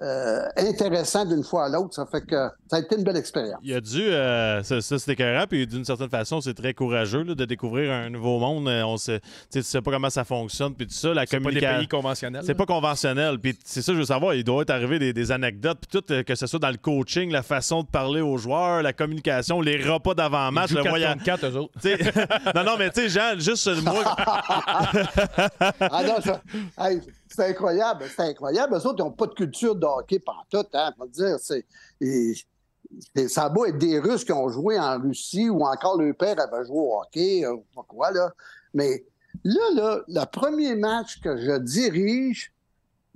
euh, intéressant d'une fois à l'autre. Ça fait que ça a été une belle expérience. Il a dû, euh, ça, c'était c'est puis d'une certaine façon, c'est très courageux de découvrir un nouveau monde. Euh, on sait, tu sais pas comment ça fonctionne, puis tout ça. La communication. pas des pays conventionnels. C'est pas conventionnel. Puis c'est ça, je veux savoir, il doit être arrivé des, anecdotes, puis tout, que ce soit dans le coaching, la façon de parler aux joueurs, la communication, les repas d'avant-match, le voyage. 4 eux autres. non, non, mais tu sais, Jean, juste moi. ah non, ça c'est incroyable, c'est incroyable. Eux autres, ils n'ont pas de culture de hockey pantoute, hein, dire. C'est, ça a être des Russes qui ont joué en Russie ou encore le père avait joué au hockey, euh, ou quoi, là. Mais là, le premier match que je dirige,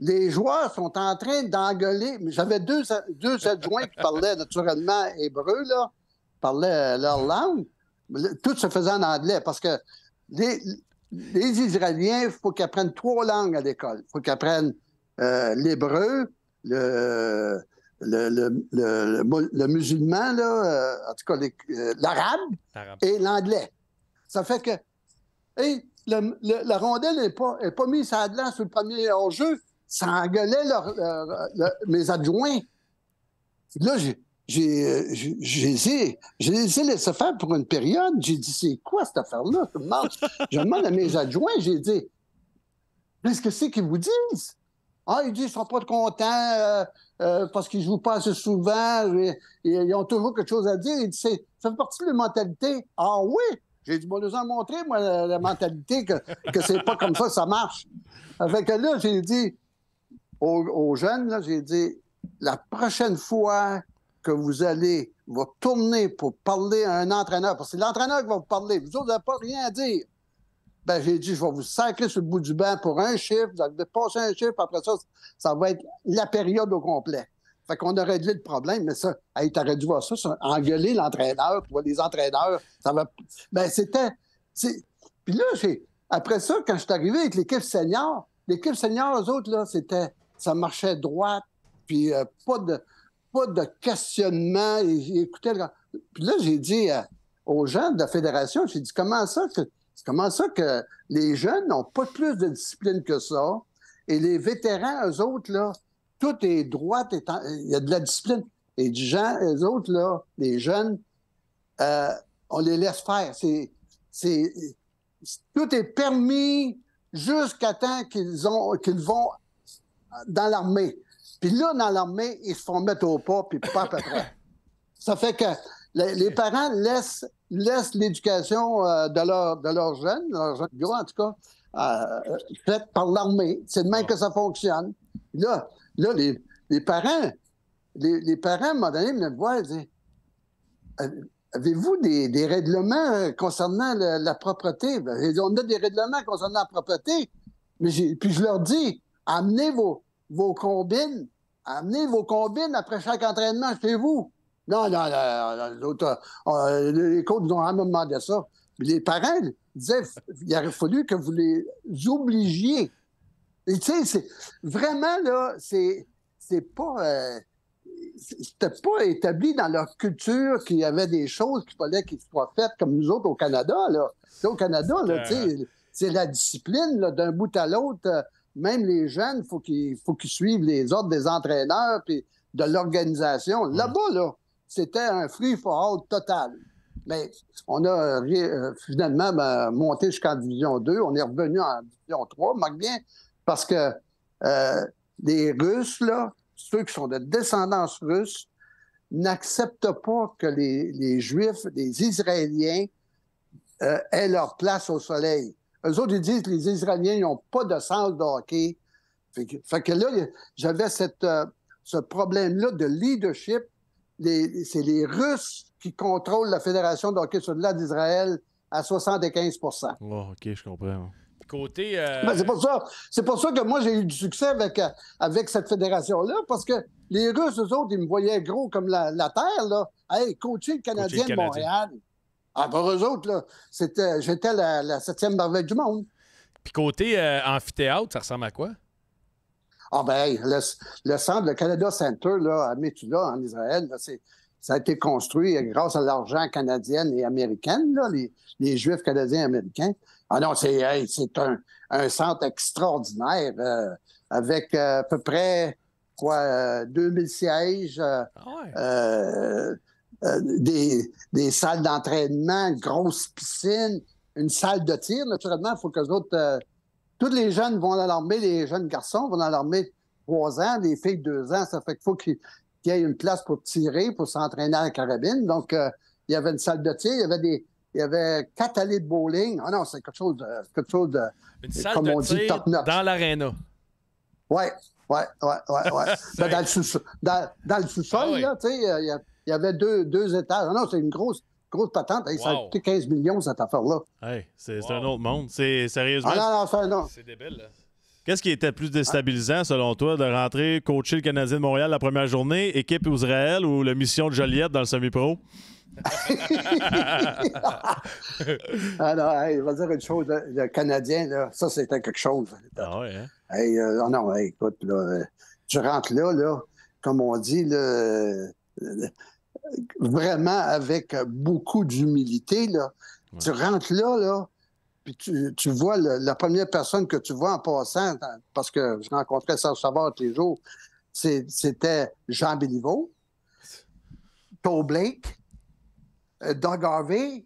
les joueurs sont en train d'engueuler. J'avais deux, deux adjoints qui parlaient naturellement hébreu, là, parlaient leur langue. Tout se faisait en anglais parce que les, les Israéliens, il faut qu'ils apprennent trois langues à l'école. Il faut qu'ils apprennent euh, l'hébreu, le, le, le, le, musulman, euh, en tout cas euh, l'arabe et l'anglais. Ça fait que et la rondelle n'est pas, pas mise à l'avant sur le premier enjeu, Ça engueulait mes adjoints. Là, j'ai euh, j'ai, j'ai, j'ai, j'ai laissé faire pour une période. J'ai dit, c'est quoi cette affaire-là? Je demande, je demande à mes adjoints, j'ai dit, qu'est-ce que c'est qu'ils vous disent? Ah, ils disent, ils sont pas contents euh, euh, parce qu'ils jouent pas assez souvent. ils ont toujours quelque chose à dire. Ils ça fait partie de la mentalité. Ah oui! J'ai dit, bon, ils en montrer, moi, la, mentalité, que, que c'est pas comme ça que ça marche. Fait que là, j'ai dit aux, aux jeunes, là, j'ai dit, la prochaine fois que vous allez vous tourner pour parler à un entraîneur, parce que c'est l'entraîneur qui va vous parler, vous autres, vous n'avez pas rien à dire. Ben, j'ai dit, je vais vous sacrer sur le bout du banc pour un chiffre, vous allez passer un chiffre, après ça, ça va être la période au complet. Fait qu'on a réglé le problème, mais ça, hey, t'aurais dû voir ça, ça engueuler l'entraîneur, vois, les entraîneurs, ça va... Ben, c'était... Puis là, après ça, quand je suis arrivé avec l'équipe senior, l'équipe senior, eux autres, là, c'était... Ça marchait droite, puis euh, pas de de questionnement. puis là, j'ai dit euh, aux gens de la fédération, j'ai dit comment ça que comment ça que les jeunes n'ont pas plus de discipline que ça et les vétérans, eux autres là, tout est droit, il y a de la discipline. Et les gens, les autres là, les jeunes, euh, on les laisse faire. C'est, c'est, tout est permis jusqu'à temps qu'ils ont, qu'ils vont dans l'armée. Puis là, dans l'armée, ils se font mettre au pas, puis pas à peu Ça fait que les parents laissent, l'éducation euh, de, leur, de leurs jeunes, leurs jeunes gros en tout cas, euh, faite par l'armée. C'est de même ah. que ça fonctionne. Là, là les, parents, les, les, parents, à un moment donné, me voient Avez-vous des, règlements concernant la propreté? Ben, on a des règlements concernant la propreté. Mais puis je leur dis, amenez vos, vos combines. Amenez vos combines après chaque entraînement chez vous. Non, non, non, les autres, euh, euh, les nous ont demandé ça. les parents disaient il aurait fallu que vous les obligiez. vraiment, là, c'est c'est pas. Euh, c'était pas établi dans leur culture qu'il y avait des choses qu'il fallait qu'ils soient faites comme nous autres au Canada. Au Canada, c'est la discipline d'un bout à l'autre même les jeunes, il faut qu'ils suivent les ordres des entraîneurs et de l'organisation. Là-bas, c'était un free-for-all total. Mais on a euh, finalement ben, monté jusqu'en division 2. On est revenu en division 3. Marque bien, parce que euh, les Russes, là, ceux qui sont de descendance russe, n'acceptent pas que les, Juifs, les Israéliens euh, aient leur place au soleil. Eux autres, ils disent que les Israéliens n'ont pas de sens de hockey. Fait que, là, j'avais cette, euh, ce problème-là de leadership. c'est les Russes qui contrôlent la Fédération de hockey sur le d'Israël à 75 Ah OK, je comprends. Côté. Euh, ben, c'est, pour ça, c'est ça que moi, j'ai eu du succès avec, euh, avec cette fédération-là, parce que les Russes, eux autres, ils me voyaient gros comme la, terre, là. Hey, coacher le Canadien de Montréal à ah, eux autres, j'étais la, septième merveille du monde. Puis côté euh, amphithéâtre, ça ressemble à quoi? Ah ben, le, centre, le Canada Center, à Metula, en Israël, ça a été construit grâce à l'argent canadien et américaine, les, Juifs canadiens et américains. Ah non, c'est, un, centre extraordinaire euh, avec euh, à peu près quoi, 2000 sièges, ah euh, des, salles d'entraînement, grosses piscines, une salle de tir. Naturellement, il faut que les autres. Euh, tous les jeunes vont dans l'armée, les jeunes garçons vont dans l'armée trois ans, les filles deux ans. Ça fait qu'il faut qu'il y ait une place pour tirer, pour s'entraîner à la carabine. Donc, euh, il y avait une salle de tir, il y avait des. Il y avait quatre allées de bowling. Ah non, c'est quelque chose de. Quelque chose une salle comme on dit, dans l'aréna. Oui, oui, oui, Ouais. Ben, dans le sous-sol, tu sais, il y a il y avait deux, deux étages. Ah non, c'est une grosse, grosse patente. Ça a coûté 15 millions, cette affaire-là. c'est un autre monde. C'est sérieusement. Ah non, non, c'est débile, Qu'est-ce qui était plus déstabilisant, selon toi, de rentrer coacher le Canadien de Montréal la première journée, équipe Israël ou la mission de Joliette dans le semi-pro? ah hey, je vais dire une chose. Le Canadien, là, ça, c'était quelque chose. Ah oui? Hein? hey, euh, ah non, écoute, là, euh, tu rentres là, là, comme on dit, là, euh, vraiment avec beaucoup d'humilité. Là. Tu rentres là, là, puis tu, vois la première personne que tu vois en passant, parce que je rencontrais sans savoir tous les jours, c'était Jean Béliveau, Paul Blake, euh, Doug Harvey.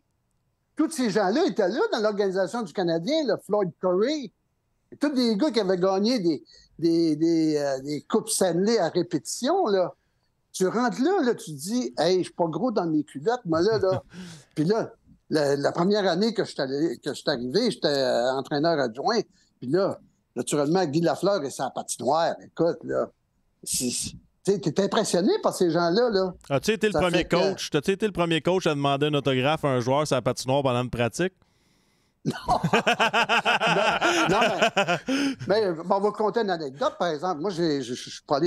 Tous ces gens-là étaient là dans l'organisation du Canadien, le Floyd Curry. Tous des gars qui avaient gagné des, des, des euh, Coupes Stanley à répétition, là. Tu rentres là, là, tu dis, hey, je suis pas gros dans mes culottes, moi là, là. puis là, la, première année que je suis arrivé, j'étais euh, entraîneur adjoint. Puis là, naturellement, Guy Lafleur et sa patinoire, écoute, là. Tu es impressionné par ces gens-là. Là. As-tu été le premier coach? As-tu été le premier coach à demander un autographe à un joueur sur la patinoire pendant une pratique? Non. mais, on va compter une anecdote, par exemple. Moi, je ne suis pas,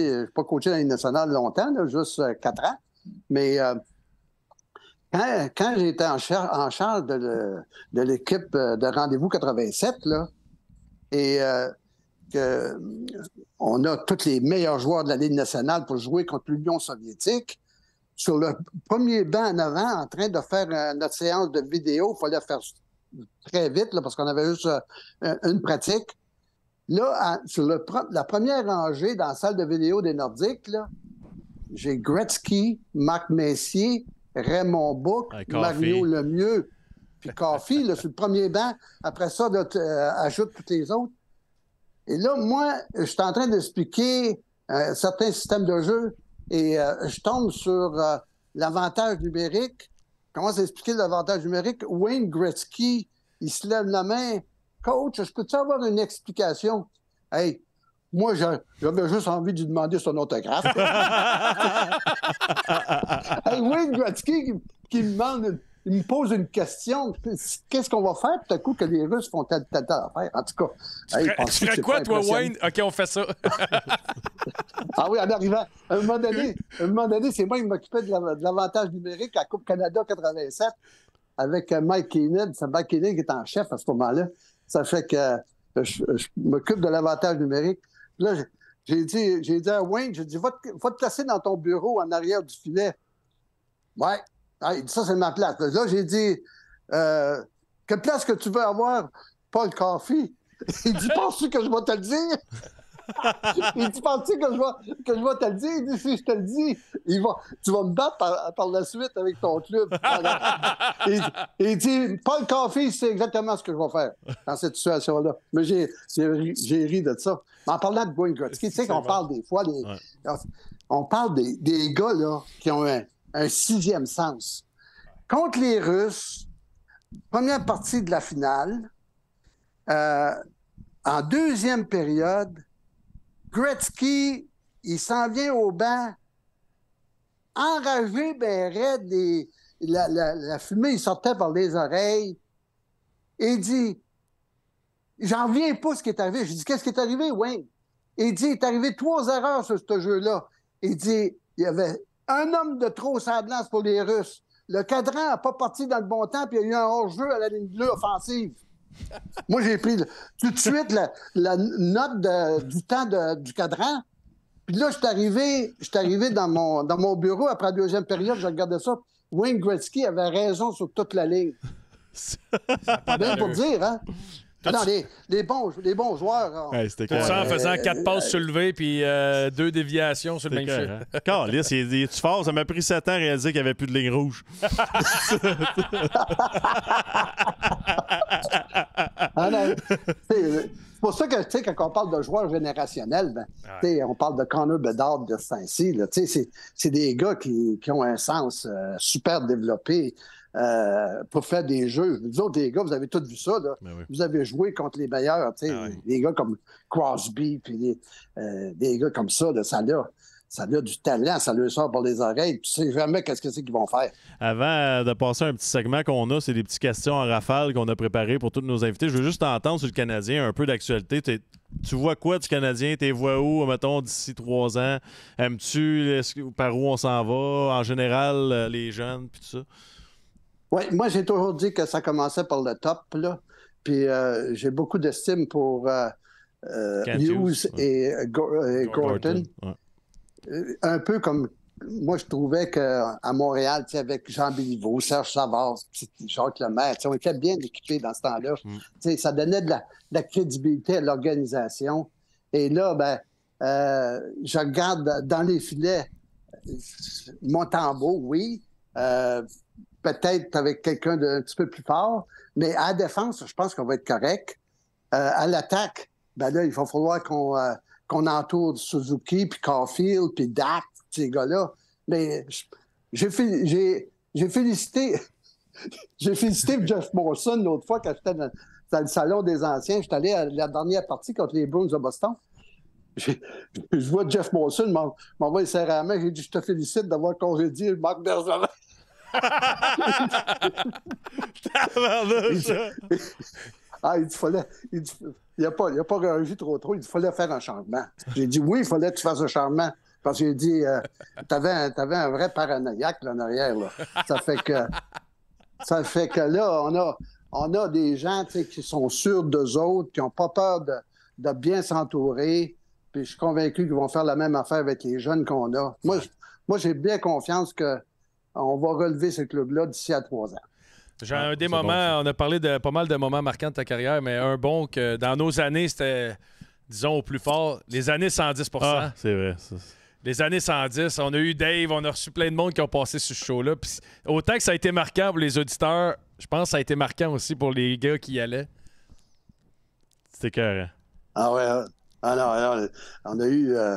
coaché dans la nationale longtemps, juste euh, quatre ans. Mais euh, quand, j'étais en, charge de, l'équipe euh, de, Rendez-vous 87, là, et qu'on a tous les meilleurs joueurs de la Ligue nationale pour jouer contre l'Union soviétique, sur le premier banc en avant, en train de faire notre séance de vidéo, il fallait faire très vite, parce qu'on avait juste euh, une pratique. Là, sur la première rangée dans la salle de vidéo des Nordiques, j'ai Gretzky, Marc Messier, Raymond Bouc, Mario Lemieux, puis Coffee, sur le premier banc. Après ça, euh, ajoute tous les autres. Et là, moi, je suis en train d'expliquer euh, certains systèmes de jeu et je tombe sur l'avantage numérique Comment à expliquer l'avantage numérique. Wayne Gretzky, il se lève la main. Coach, je peux-tu avoir une explication? Hey, moi, j'avais juste envie de lui demander son autographe. hey, Wayne Gretzky qui, qui me demande il me pose une question. Qu'est-ce qu'on va faire tout à coup que les Russes font telle, telle, En tout cas, tu, fais quoi, toi, Wayne? OK, on fait ça. ah oui, en arrivant. À un moment donné, donné c'est moi qui m'occupais de l'avantage numérique à Coupe Canada 87 avec euh, Mike Keenan. C'est Mike Keenan qui est en chef à ce moment-là. Ça fait que euh, je, m'occupe de l'avantage numérique. là, j'ai dit, j'ai dit à Wayne, j'ai dit, va te, va te placer dans ton bureau en arrière du filet. Ouais, ah, ça, c'est ma place. Là, j'ai dit euh, Quelle place que tu veux avoir, Paul Coffey? Il dit Penses-tu que je vais te le dire il dit Penses-tu que je vais, que je vais te le dire Il dit Si je te le dis, tu vas me battre par, la suite avec ton club. il, dit Paul Coffey, c'est exactement ce que je vais faire dans cette situation-là. Mais j'ai, ri de ça. En parlant de Wayne tu sais qu'on parle des fois On parle des, des gars là, qui ont un un sixième sens. Contre les Russes, première partie de la finale, euh, en deuxième période, Gretzky, il s'en vient au banc, enragé, ben la, fumée il sortait par les oreilles, et il dit J'en viens pas ce qui est arrivé. Je dis Qu'est-ce qui est arrivé, Wayne? Il dit Il est arrivé trois erreurs sur ce jeu-là. Il dit Il y avait un homme de trop semblance pour les Russes. Le cadran n'a pas parti dans le bon temps, puis il y a eu un hors-jeu à la ligne bleue offensive. Moi, j'ai pris tout de suite la, note du temps du cadran. Puis là, je suis arrivé, dans, mon, dans mon bureau après la deuxième période, je regardais ça. Wayne Gretzky avait raison sur toute la ligne. C'est bien pour dire, hein? Ah non, les, bons, les bons joueurs. Ouais, Tout ça en faisant quatre euh, passes soulevées puis euh, deux déviations sur le même clair, hein? il, forces tu fort? Ça m'a pris sept ans à réaliser qu'il n'y avait plus de ligne rouge. Ah c'est pour ça que, tu sais, quand on parle de joueurs générationnels, ben, on parle de Connor Bedard de Saint-Cy. C'est des gars qui, qui, ont un sens euh, super développé. Euh, pour faire des jeux. Vous autres, les gars, vous avez tous vu ça. Là. Ben vous avez joué contre les meilleurs, ah des gars comme Crosby, puis des, euh, gars comme ça, ça a du talent, ça lui sort par les oreilles. Tu sais jamais qu'est-ce que c'est qu'ils vont faire. Avant euh, de passer un petit segment qu'on a, c'est des petites questions en rafale qu'on a préparées pour tous nos invités. Je veux juste t'entendre sur le Canadien, un peu d'actualité. Tu vois quoi du Canadien? T'es vois où, mettons, d'ici trois ans? Aimes-tu par où on s'en va? En général, les jeunes, puis tout ça? Oui, moi, j'ai toujours dit que ça commençait par le top, là. Puis euh, j'ai beaucoup d'estime pour euh, euh, Hughes et, Gordon. Un peu comme moi, je trouvais qu'à Montréal, avec Jean Béliveau, Serge Savard, Jacques Lemaire, on était bien équipés dans ce temps-là. Mm. Ça donnait de la, crédibilité à l'organisation. Et là, ben, je regarde dans les filets tambour, oui peut-être avec quelqu'un d'un petit peu plus fort. Mais à la défense, je pense qu'on va être correct. Euh, à l'attaque, ben là, il va falloir qu'on euh, entoure Suzuki, puis Caulfield, puis Dak, ces gars-là. Mais j'ai félicité... j'ai félicité Jeff Morrison l'autre fois quand j'étais dans, le salon des anciens. J'étais allé à la dernière partie contre les Bruins de Boston. Je vois Jeff Morrison, m'envoie serrer à la main. J'ai dit Je te félicite d'avoir congédié Marc Bergeron. Ah, il a pas, pas réagi trop trop. Il fallait faire un changement. J'ai dit, oui, il fallait que tu fasses un changement. Parce qu'il dit, tu euh, t'avais un, avais un vrai paranoïaque en arrière, Ça fait que. Ça fait que là, on a, on a des gens qui sont sûrs d'eux autres, qui n'ont pas peur de, bien s'entourer. Puis je suis convaincu qu'ils vont faire la même affaire avec les jeunes qu'on a. Moi, moi j'ai bien confiance que on va relever ce club-là d'ici à trois ans. J'ai un des moments, on a parlé de pas mal de moments marquants de ta carrière, mais un bon que dans nos années, c'était, disons, au plus fort, les années 110 ah, c'est vrai. Les années 110, on a eu Dave, on a reçu plein de monde qui ont passé ce show-là. Autant que ça a été marquant pour les auditeurs, je pense que ça a été marquant aussi pour les gars qui y allaient. C'était carré. Hein? Ah ouais. Hein. alors, on a eu, euh,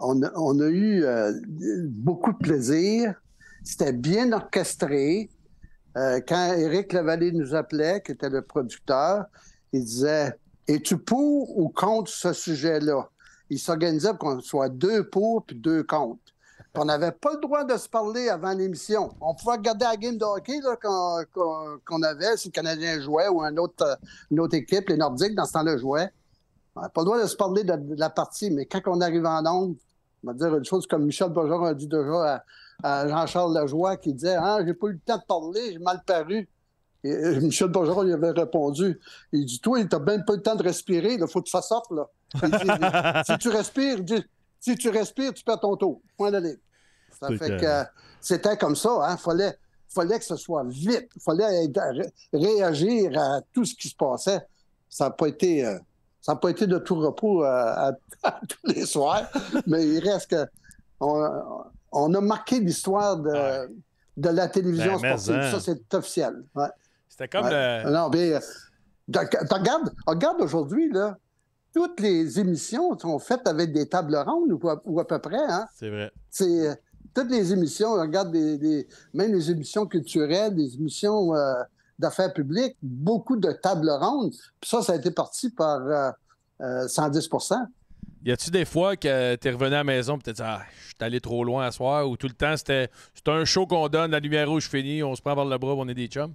on, a eu euh, beaucoup de plaisir. C'était bien orchestré. Euh, quand Éric Lavallée nous appelait, qui était le producteur, il disait Es-tu pour ou contre ce sujet-là Il s'organisait pour qu'on soit deux pour puis deux contre. on n'avait pas le droit de se parler avant l'émission. On pouvait regarder la game de hockey qu'on, avait, si le Canadien jouait ou un autre, une autre équipe, les Nordiques, dans ce temps-là, jouaient. On n'avait pas le droit de se parler de, la partie, mais quand on arrive en nombre, on va dire une chose comme Michel Bergeron a dit déjà à, Jean-Charles Lajoie qui disait Ah, j'ai pas eu le temps de parler, j'ai mal paru. Et, euh, Michel Bergeron avait répondu Il dit Toi, t'as même pas eu le temps de respirer, il faut que tu fasses là. si tu respires, si tu respires, tu perds ton tour. Point de Ça fait que c'était comme ça, hein. Fallait, fallait que ce soit vite. Il Fallait réagir à tout ce qui se passait. Ça n'a pas été. Euh, ça pas été de tout repos euh, tous les soirs, mais il reste que on a marqué l'histoire de, la télévision ben, sportive. Ça, hein. c'est officiel. C'était comme le... Non, mais euh, regarde, aujourd'hui, là. Toutes les émissions sont faites avec des tables rondes ou à, peu près. Hein. C'est vrai. Euh, toutes les émissions, regarde des, même les émissions culturelles, les émissions euh, d'affaires publiques, beaucoup de tables rondes. Puis ça, ça a été parti par 110 y a-tu des fois que es revenu à la maison et être dit Ah, je suis allé trop loin à soir ou tout le temps c'était c'est un show qu'on donne, la lumière rouge finie, on se prend par le bras, on est des chums?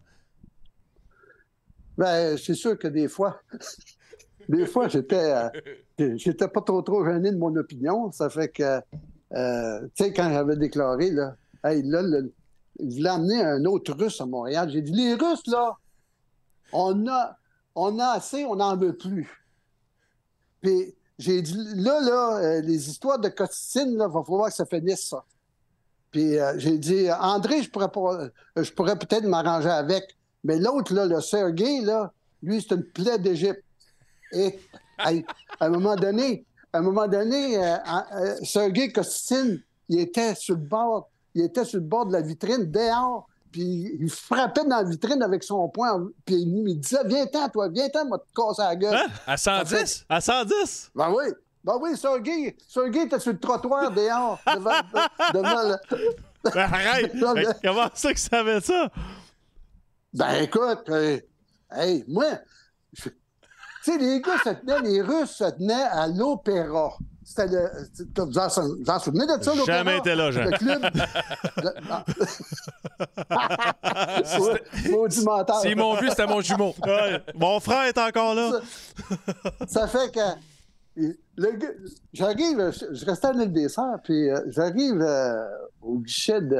Ben, c'est sûr que des fois, des fois, j'étais euh, j'étais pas trop trop gêné de mon opinion. Ça fait que euh, tu sais, quand j'avais déclaré, là, hey, là, je voulais amener un autre russe à Montréal. J'ai dit Les Russes, là, on a on a assez, on n'en veut plus. Puis j'ai dit, là, là, euh, les histoires de Kostine là, va falloir que ça finisse, ça. Puis euh, j'ai dit, euh, André, je pourrais, je pourrais peut-être m'arranger avec. Mais l'autre, là, le Sergei, là, lui, c'est une plaie d'Égypte. Et à, un moment donné, un moment donné, Sergei Costine, il était sur le bord, il était sur le bord de la vitrine, dehors, puis il frappait dans la vitrine avec son poing, puis il me disait Viens-t'en, toi, viens-t'en, moi, te à la gueule. Hein? À 110 À 110 Ben oui. Ben oui, Sergei, Sergei était sur le trottoir dehors, devant, devant le. Ben, arrête! Ben, comment ça que ça avait ça? Ben écoute, euh, hey, moi, tu sais, les gars se tenaient, les Russes se tenaient à l'opéra c'était le. Vous en, souvenez de ça, Jamais été là, Jean. Le club. le... S'ils m'ont vu, c'était mon jumeau. mon frère est encore là. Ça, fait que. J'arrive, je restais à l'île des Sœurs, puis euh, j'arrive euh, au guichet de,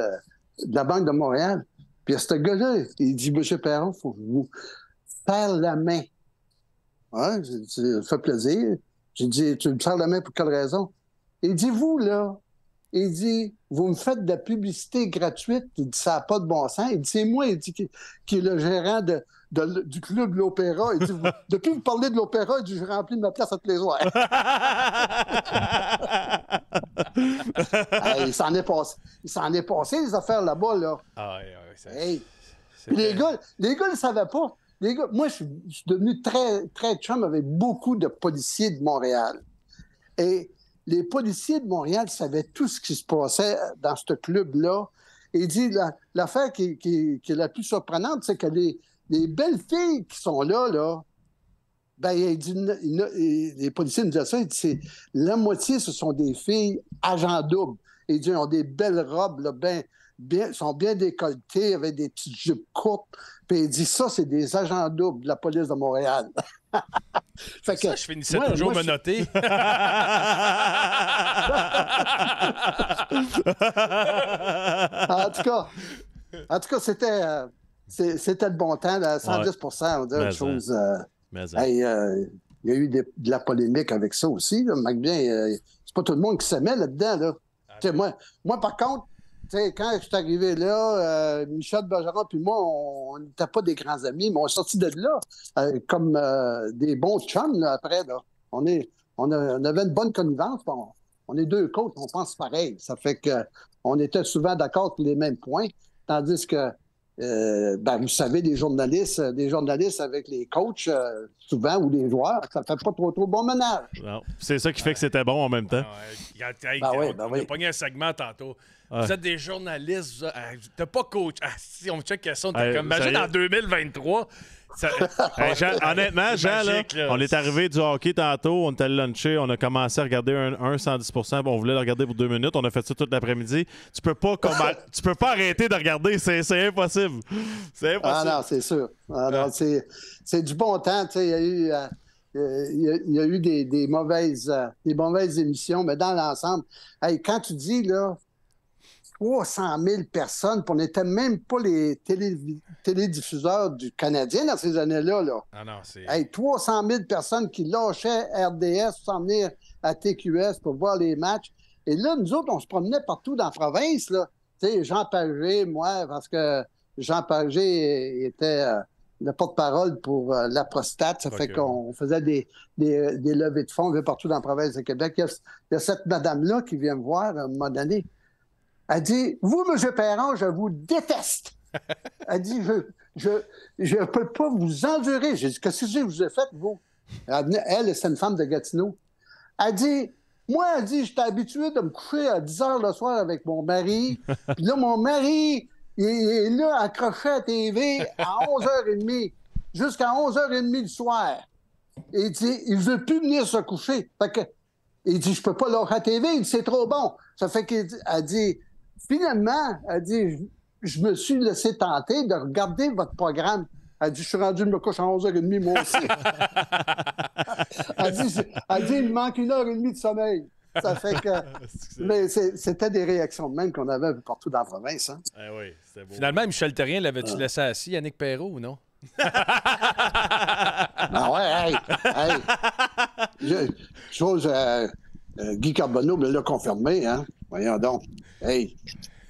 la Banque de Montréal. Puis ce gars-là, il dit Monsieur Perron, il faut que vous faire la main. Ouais, ça fait plaisir. J'ai dit, tu me sers la main pour quelle raison? Il dit, vous, là, il dit, vous me faites de la publicité gratuite. Il dit, ça n'a pas de bon sens. Il dit, c'est moi, il dit, qui, est le gérant du club de l'opéra. Il dit, depuis que vous parlez de l'opéra, il dit, je remplis ma place à tous les soirs. il s'en est passé. est passé, les affaires là-bas, là. Ah, ah les gars, les gars ne savaient pas. Les moi, je suis, devenu très, très chum avec beaucoup de policiers de Montréal. Et les policiers de Montréal savaient tout ce qui se passait dans ce club-là. Et il dit, l'affaire qui, est la plus surprenante, c'est que les, belles filles qui sont là, là, ben, les policiers nous disent ça, la moitié, ce sont des filles agents double. Et ils ont des belles robes, là, ben, sont bien décolletés, avec des petites jupes courtes. Puis il dit ça, c'est des agents doubles de la police de Montréal. que, ça, je finissais toujours me noter. en tout cas, en tout cas, c'était. Euh, c'était le bon temps, 110 on dirait une hein. chose. Euh, hein. euh, il y a eu des, de la polémique avec ça aussi. Là. bien, c'est pas tout le monde qui se met là-dedans. Ah, moi, moi, par contre, sais, quand je suis arrivé là, euh, Michel Bergeron puis moi, on n'était pas des grands amis, mais on est sortis de là euh, comme euh, des bons chums après. On, avait une bonne connivence. On, est deux côtes, on pense pareil. Ça fait qu'on était souvent d'accord sur les mêmes points, tandis que euh, ben, vous savez, des journalistes, euh, des journalistes avec les coachs, euh, souvent, ou les joueurs, ça fait pas trop, trop bon ménage. C'est ça qui fait que c'était bon en même temps. Ah il y ben ben on, a pogné un segment tantôt. Vous êtes des journalistes, ah, t'as pas coach. Ah, si on me check question, était comme. Imagine en 2023, euh, honnêtement, Jean, on est arrivé du hockey tantôt, on était luncher, on a commencé à regarder un, 110%, on voulait le regarder pour deux minutes, on a fait ça toute l'après-midi. Tu peux pas tu peux pas arrêter de regarder, c'est impossible. C'est impossible. c'est ah, sûr. Ah, c'est du bon temps, il y a eu... des, mauvaises, euh, des mauvaises émissions, mais dans l'ensemble, quand tu dis là, 300 000 personnes, puis on n'était même pas les télédiffuseurs du Canadien dans ces années-là. Là. Ah non, c'est... 300 000 personnes qui lâchaient RDS pour s'en venir à TQS pour voir les matchs. Et là, nous autres, on se promenait partout dans la province. Là. sais, Jean Pagé, moi, parce que Jean Pagé était... Euh, le porte-parole pour euh, la prostate. Ça fait qu'on faisait des, des, levées de fonds partout dans la province de Québec. Il y a, cette madame-là qui vient me voir à un moment donné. Elle dit Vous, M. Perron, je vous déteste. Elle dit Je ne je, peux pas vous endurer. J'ai dit Qu'est-ce que je vous ai fait, vous Elle, c'est une femme de Gatineau. Elle dit Moi, elle dit J'étais habitué de me coucher à 10 heures le soir avec mon mari. Puis là, mon mari, il est là, accroché à TV à 11h30, jusqu'à 11h30 du soir. il dit Il veut plus venir se coucher. Fait que, il dit, je peux pas leur à TV, il c'est trop bon. Ça fait qu'elle dit, Finalement, elle dit, je me suis laissé tenter de regarder votre programme. Elle dit, je suis rendu, je me couche à 11h30, moi aussi. elle, dit, elle, dit, il manque une heure et demie de sommeil. Ça fait que... Mais c'était des réactions de même qu'on avait partout dans la province. Hein. Eh beau. Finalement, Michel Terrien l'avait-tu laissé assis, Yannick Perrault, ou non? ah ouais, hey, hey. Je, chose, euh, euh, Guy Carbonneau me l'a confirmé, hein? Voyons donc. Hey,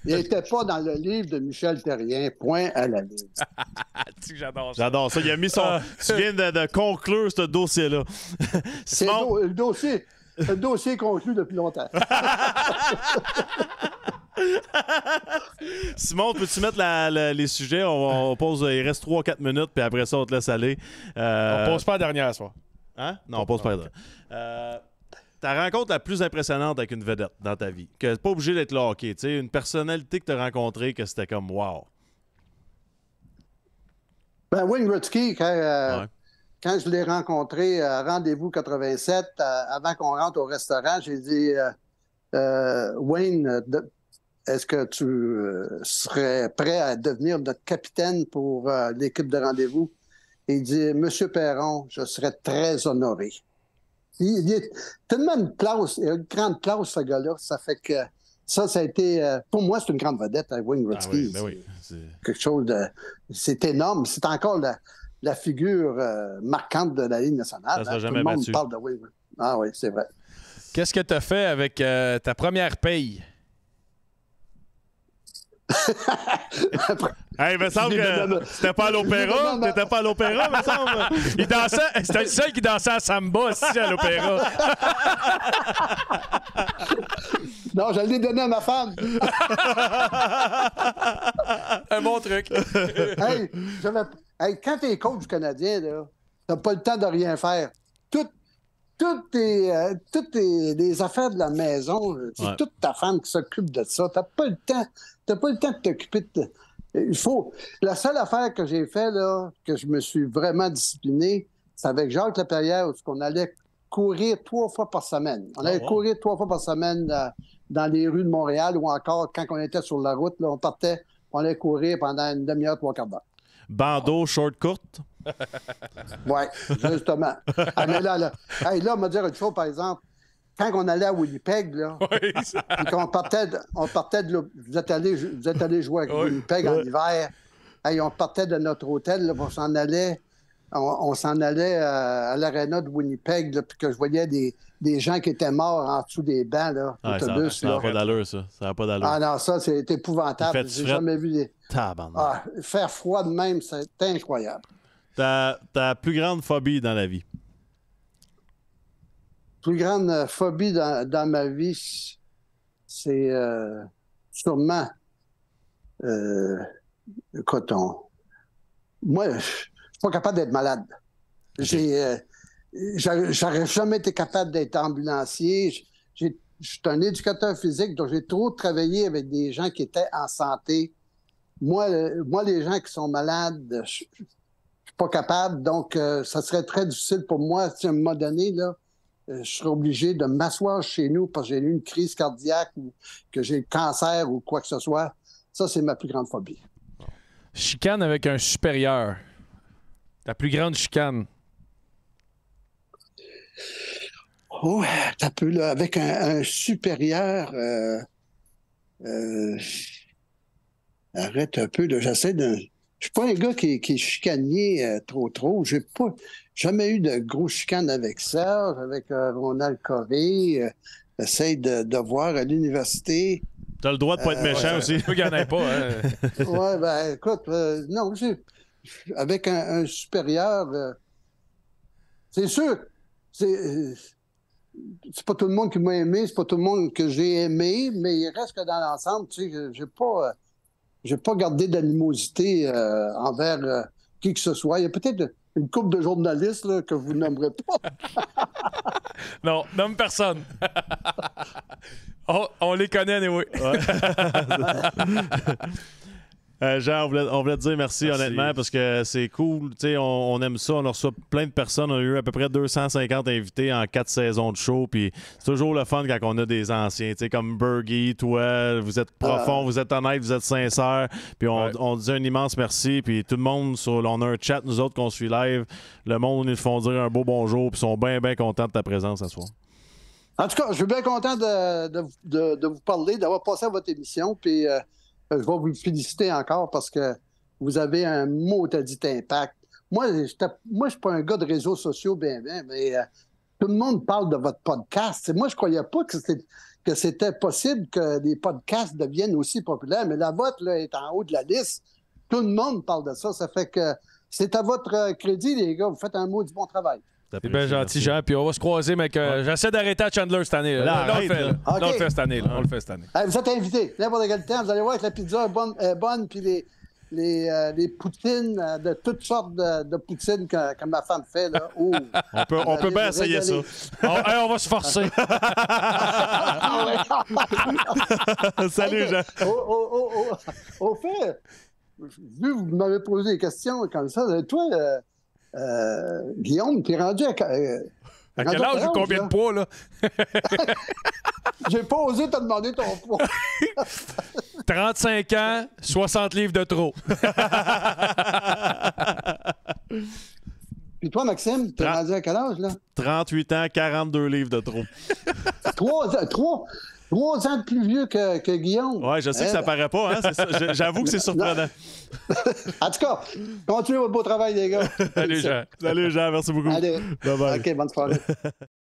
il n'était pas dans le livre de Michel Terrien, point à la ligne. J'adore ça. J'adore ça. Il a mis son. Ah. tu viens de, conclure ce dossier-là. C'est le dossier. Le dossier conclu depuis longtemps. Simon, peux-tu mettre les sujets? On, pose, il reste 3-4 minutes, puis après ça, on te laisse aller. Euh... On pose pas la dernière soir. Hein? Non, on pose pas la dernière. Euh ta rencontre la plus impressionnante avec une vedette dans ta vie, que pas obligé d'être là, tu sais, une personnalité que tu as rencontrée que c'était comme wow. Ben, Wayne Gretzky, quand, euh, je l'ai rencontré à Rendez-vous 87, euh, avant qu'on rentre au restaurant, j'ai dit euh, Wayne, est-ce que tu serais prêt à devenir notre capitaine pour l'équipe de rendez-vous? Il dit Monsieur Perron, je serais très honoré. Il, y a tellement une classe, une euh, grande place ce gars-là. Ça fait que ça, ça a été. Euh, pour moi, c'est une grande vedette à hein, Wayne ah Gretzky. oui, ben oui, c'est... Quelque chose de. C'est énorme. C'est encore la, figure euh, marquante de la Ligue nationale. Hein. Tout le monde parle de Wayne. Ah oui, c'est vrai. Qu'est-ce que tu as fait avec ta première paye? hey, il me semble que c'était pas à l'opéra. T'étais pas à l'opéra, me semble. Il dansait. C'était le seul qui dansait à samba aussi à l'opéra. non, je l'ai donné à ma femme. Un bon truc. hey, hey quand t'es coach canadien, là, t'as pas le temps de rien faire. toutes tes, euh, toutes tes, les affaires de la maison, c'est toute ta femme qui s'occupe de ça. T'as pas le temps n'as pas le temps de t'occuper de. Il faut. La seule affaire que j'ai fait là, que je me suis vraiment discipliné, c'est avec Jacques Leperrière, où on allait courir trois fois par semaine. On ah allait courir trois fois par semaine euh, dans les rues de Montréal ou encore quand on était sur la route, là, on partait, on allait courir pendant une demi-heure, trois quarts d'heure. Bandeau, short court. oui, justement. ah, mais là, là, on m'a dire une chose, par exemple, quand on allait à Winnipeg, là, on partait, de, on partait vous, êtes allé, vous êtes jouer à Winnipeg en hiver. on partait de notre hôtel, là, on s'en allait, on, s'en allait euh, à, l'aréna de Winnipeg, là, puis que je voyais des, des, gens qui étaient morts en dessous des bancs, là, autobus, Ça n'a pas d'allure, ça. Ça n'a pas d'allure. Ah non, ça, c'est épouvantable. J'ai jamais vu des... ah, faire froid de même, c'est incroyable. Ta, ta plus grande phobie dans la vie? La plus grande euh, phobie dans, ma vie, c'est euh, sûrement euh, le coton. Moi, je suis pas capable d'être malade. J'ai, j'aurais jamais été capable d'être ambulancier. Je suis un éducateur physique, donc j'ai trop travaillé avec des gens qui étaient en santé. Moi, moi les gens qui sont malades, je suis pas capable. Donc, ça serait très difficile pour moi, si à un moment donné, là, euh, je serais obligé de m'asseoir chez nous parce que j'ai eu une crise cardiaque ou que j'ai le cancer ou quoi que ce soit. Ça, c'est ma plus grande phobie. Chicane avec un supérieur. Ta plus grande chicane. Oh, t'as peu, là, avec un, supérieur. Euh, euh, arrête un peu, de j'essaie de. Je suis pas un gars qui, est chicanier trop, trop. J'ai pas jamais eu de gros chicanes avec Serge, avec Ronald euh, Coré. Euh, j'essaie de, voir à l'université. Tu as le droit de ne pas être euh, méchant aussi. en ait pas. Hein. oui, ben écoute, non, avec un, supérieur, c'est sûr. C'est c'est pas tout le monde qui m'a aimé, c'est pas tout le monde que j'ai aimé, mais il reste que dans l'ensemble, tu sais, j'ai pas, j'ai pas gardé d'animosité envers qui que ce soit. Il y a peut-être une coupe de journalistes que vous nommerez pas. non, nomme personne. on, les connaît, anyway. Jean, euh, on voulait, dire merci, honnêtement parce que c'est cool. On, on aime ça. On reçoit plein de personnes. On a eu à peu près 250 invités en quatre saisons de show. Puis c'est toujours le fun quand on a des anciens. Comme Bergie, toi, vous êtes ah. profond, vous êtes honnête, vous êtes sincère. Puis on, dit un immense merci. Puis tout le monde, sur, on a un chat, nous autres, qu'on suit live. Le monde, ils nous font dire un beau bonjour. Puis sont bien, bien contents de ta présence ce soir. En tout cas, je suis bien content de, vous parler, d'avoir passé à votre émission. Puis. Euh, je vais vous féliciter encore parce que vous avez un mot à dit impact. Moi, je ne suis pas un gars de réseaux sociaux, bien, bien, mais euh, tout le monde parle de votre podcast. moi, je ne croyais pas que c'était que c'était possible que des podcasts deviennent aussi populaires, mais la vôtre est en haut de la liste. Tout le monde parle de ça. Ça fait que c'est à votre euh, crédit, les gars. Vous faites un mot du bon travail. C'est bien gentil, Jean. Puis on va se croiser, mec. Euh, j'essaie d'arrêter à Chandler cette année. Là, on, le fait, on le fait cette année. On le fait cette année. vous êtes invité. temps, vous allez voir que la pizza est bonne, puis les, les, euh, les, poutines euh, de toutes sortes de, poutines que, ma femme fait. Là. on peut, on peut bien essayer ça. on, on, va se forcer. Ah, Salut, Jean. Au, au, fait, vu que vous m'avez posé des questions comme ça, toi, euh, Guillaume, t'es rendu à. Euh, à quel âge ou combien de poids, là? J'ai pas osé te demander ton poids. 35 ans, 60 livres de trop. Puis toi, Maxime, t'es rendu à quel âge, là? 38 ans, 42 livres de trop. 3, 3, euh, Trois ans de plus vieux que, Guillaume. Ouais, je sais que ça hein? paraît pas, hein? J'avoue que c'est surprenant. en tout cas, continuez votre beau travail, les gars. Salut, Jean. Salut, Jean. Merci beaucoup. Allez. Bye bye. OK, bonne soirée.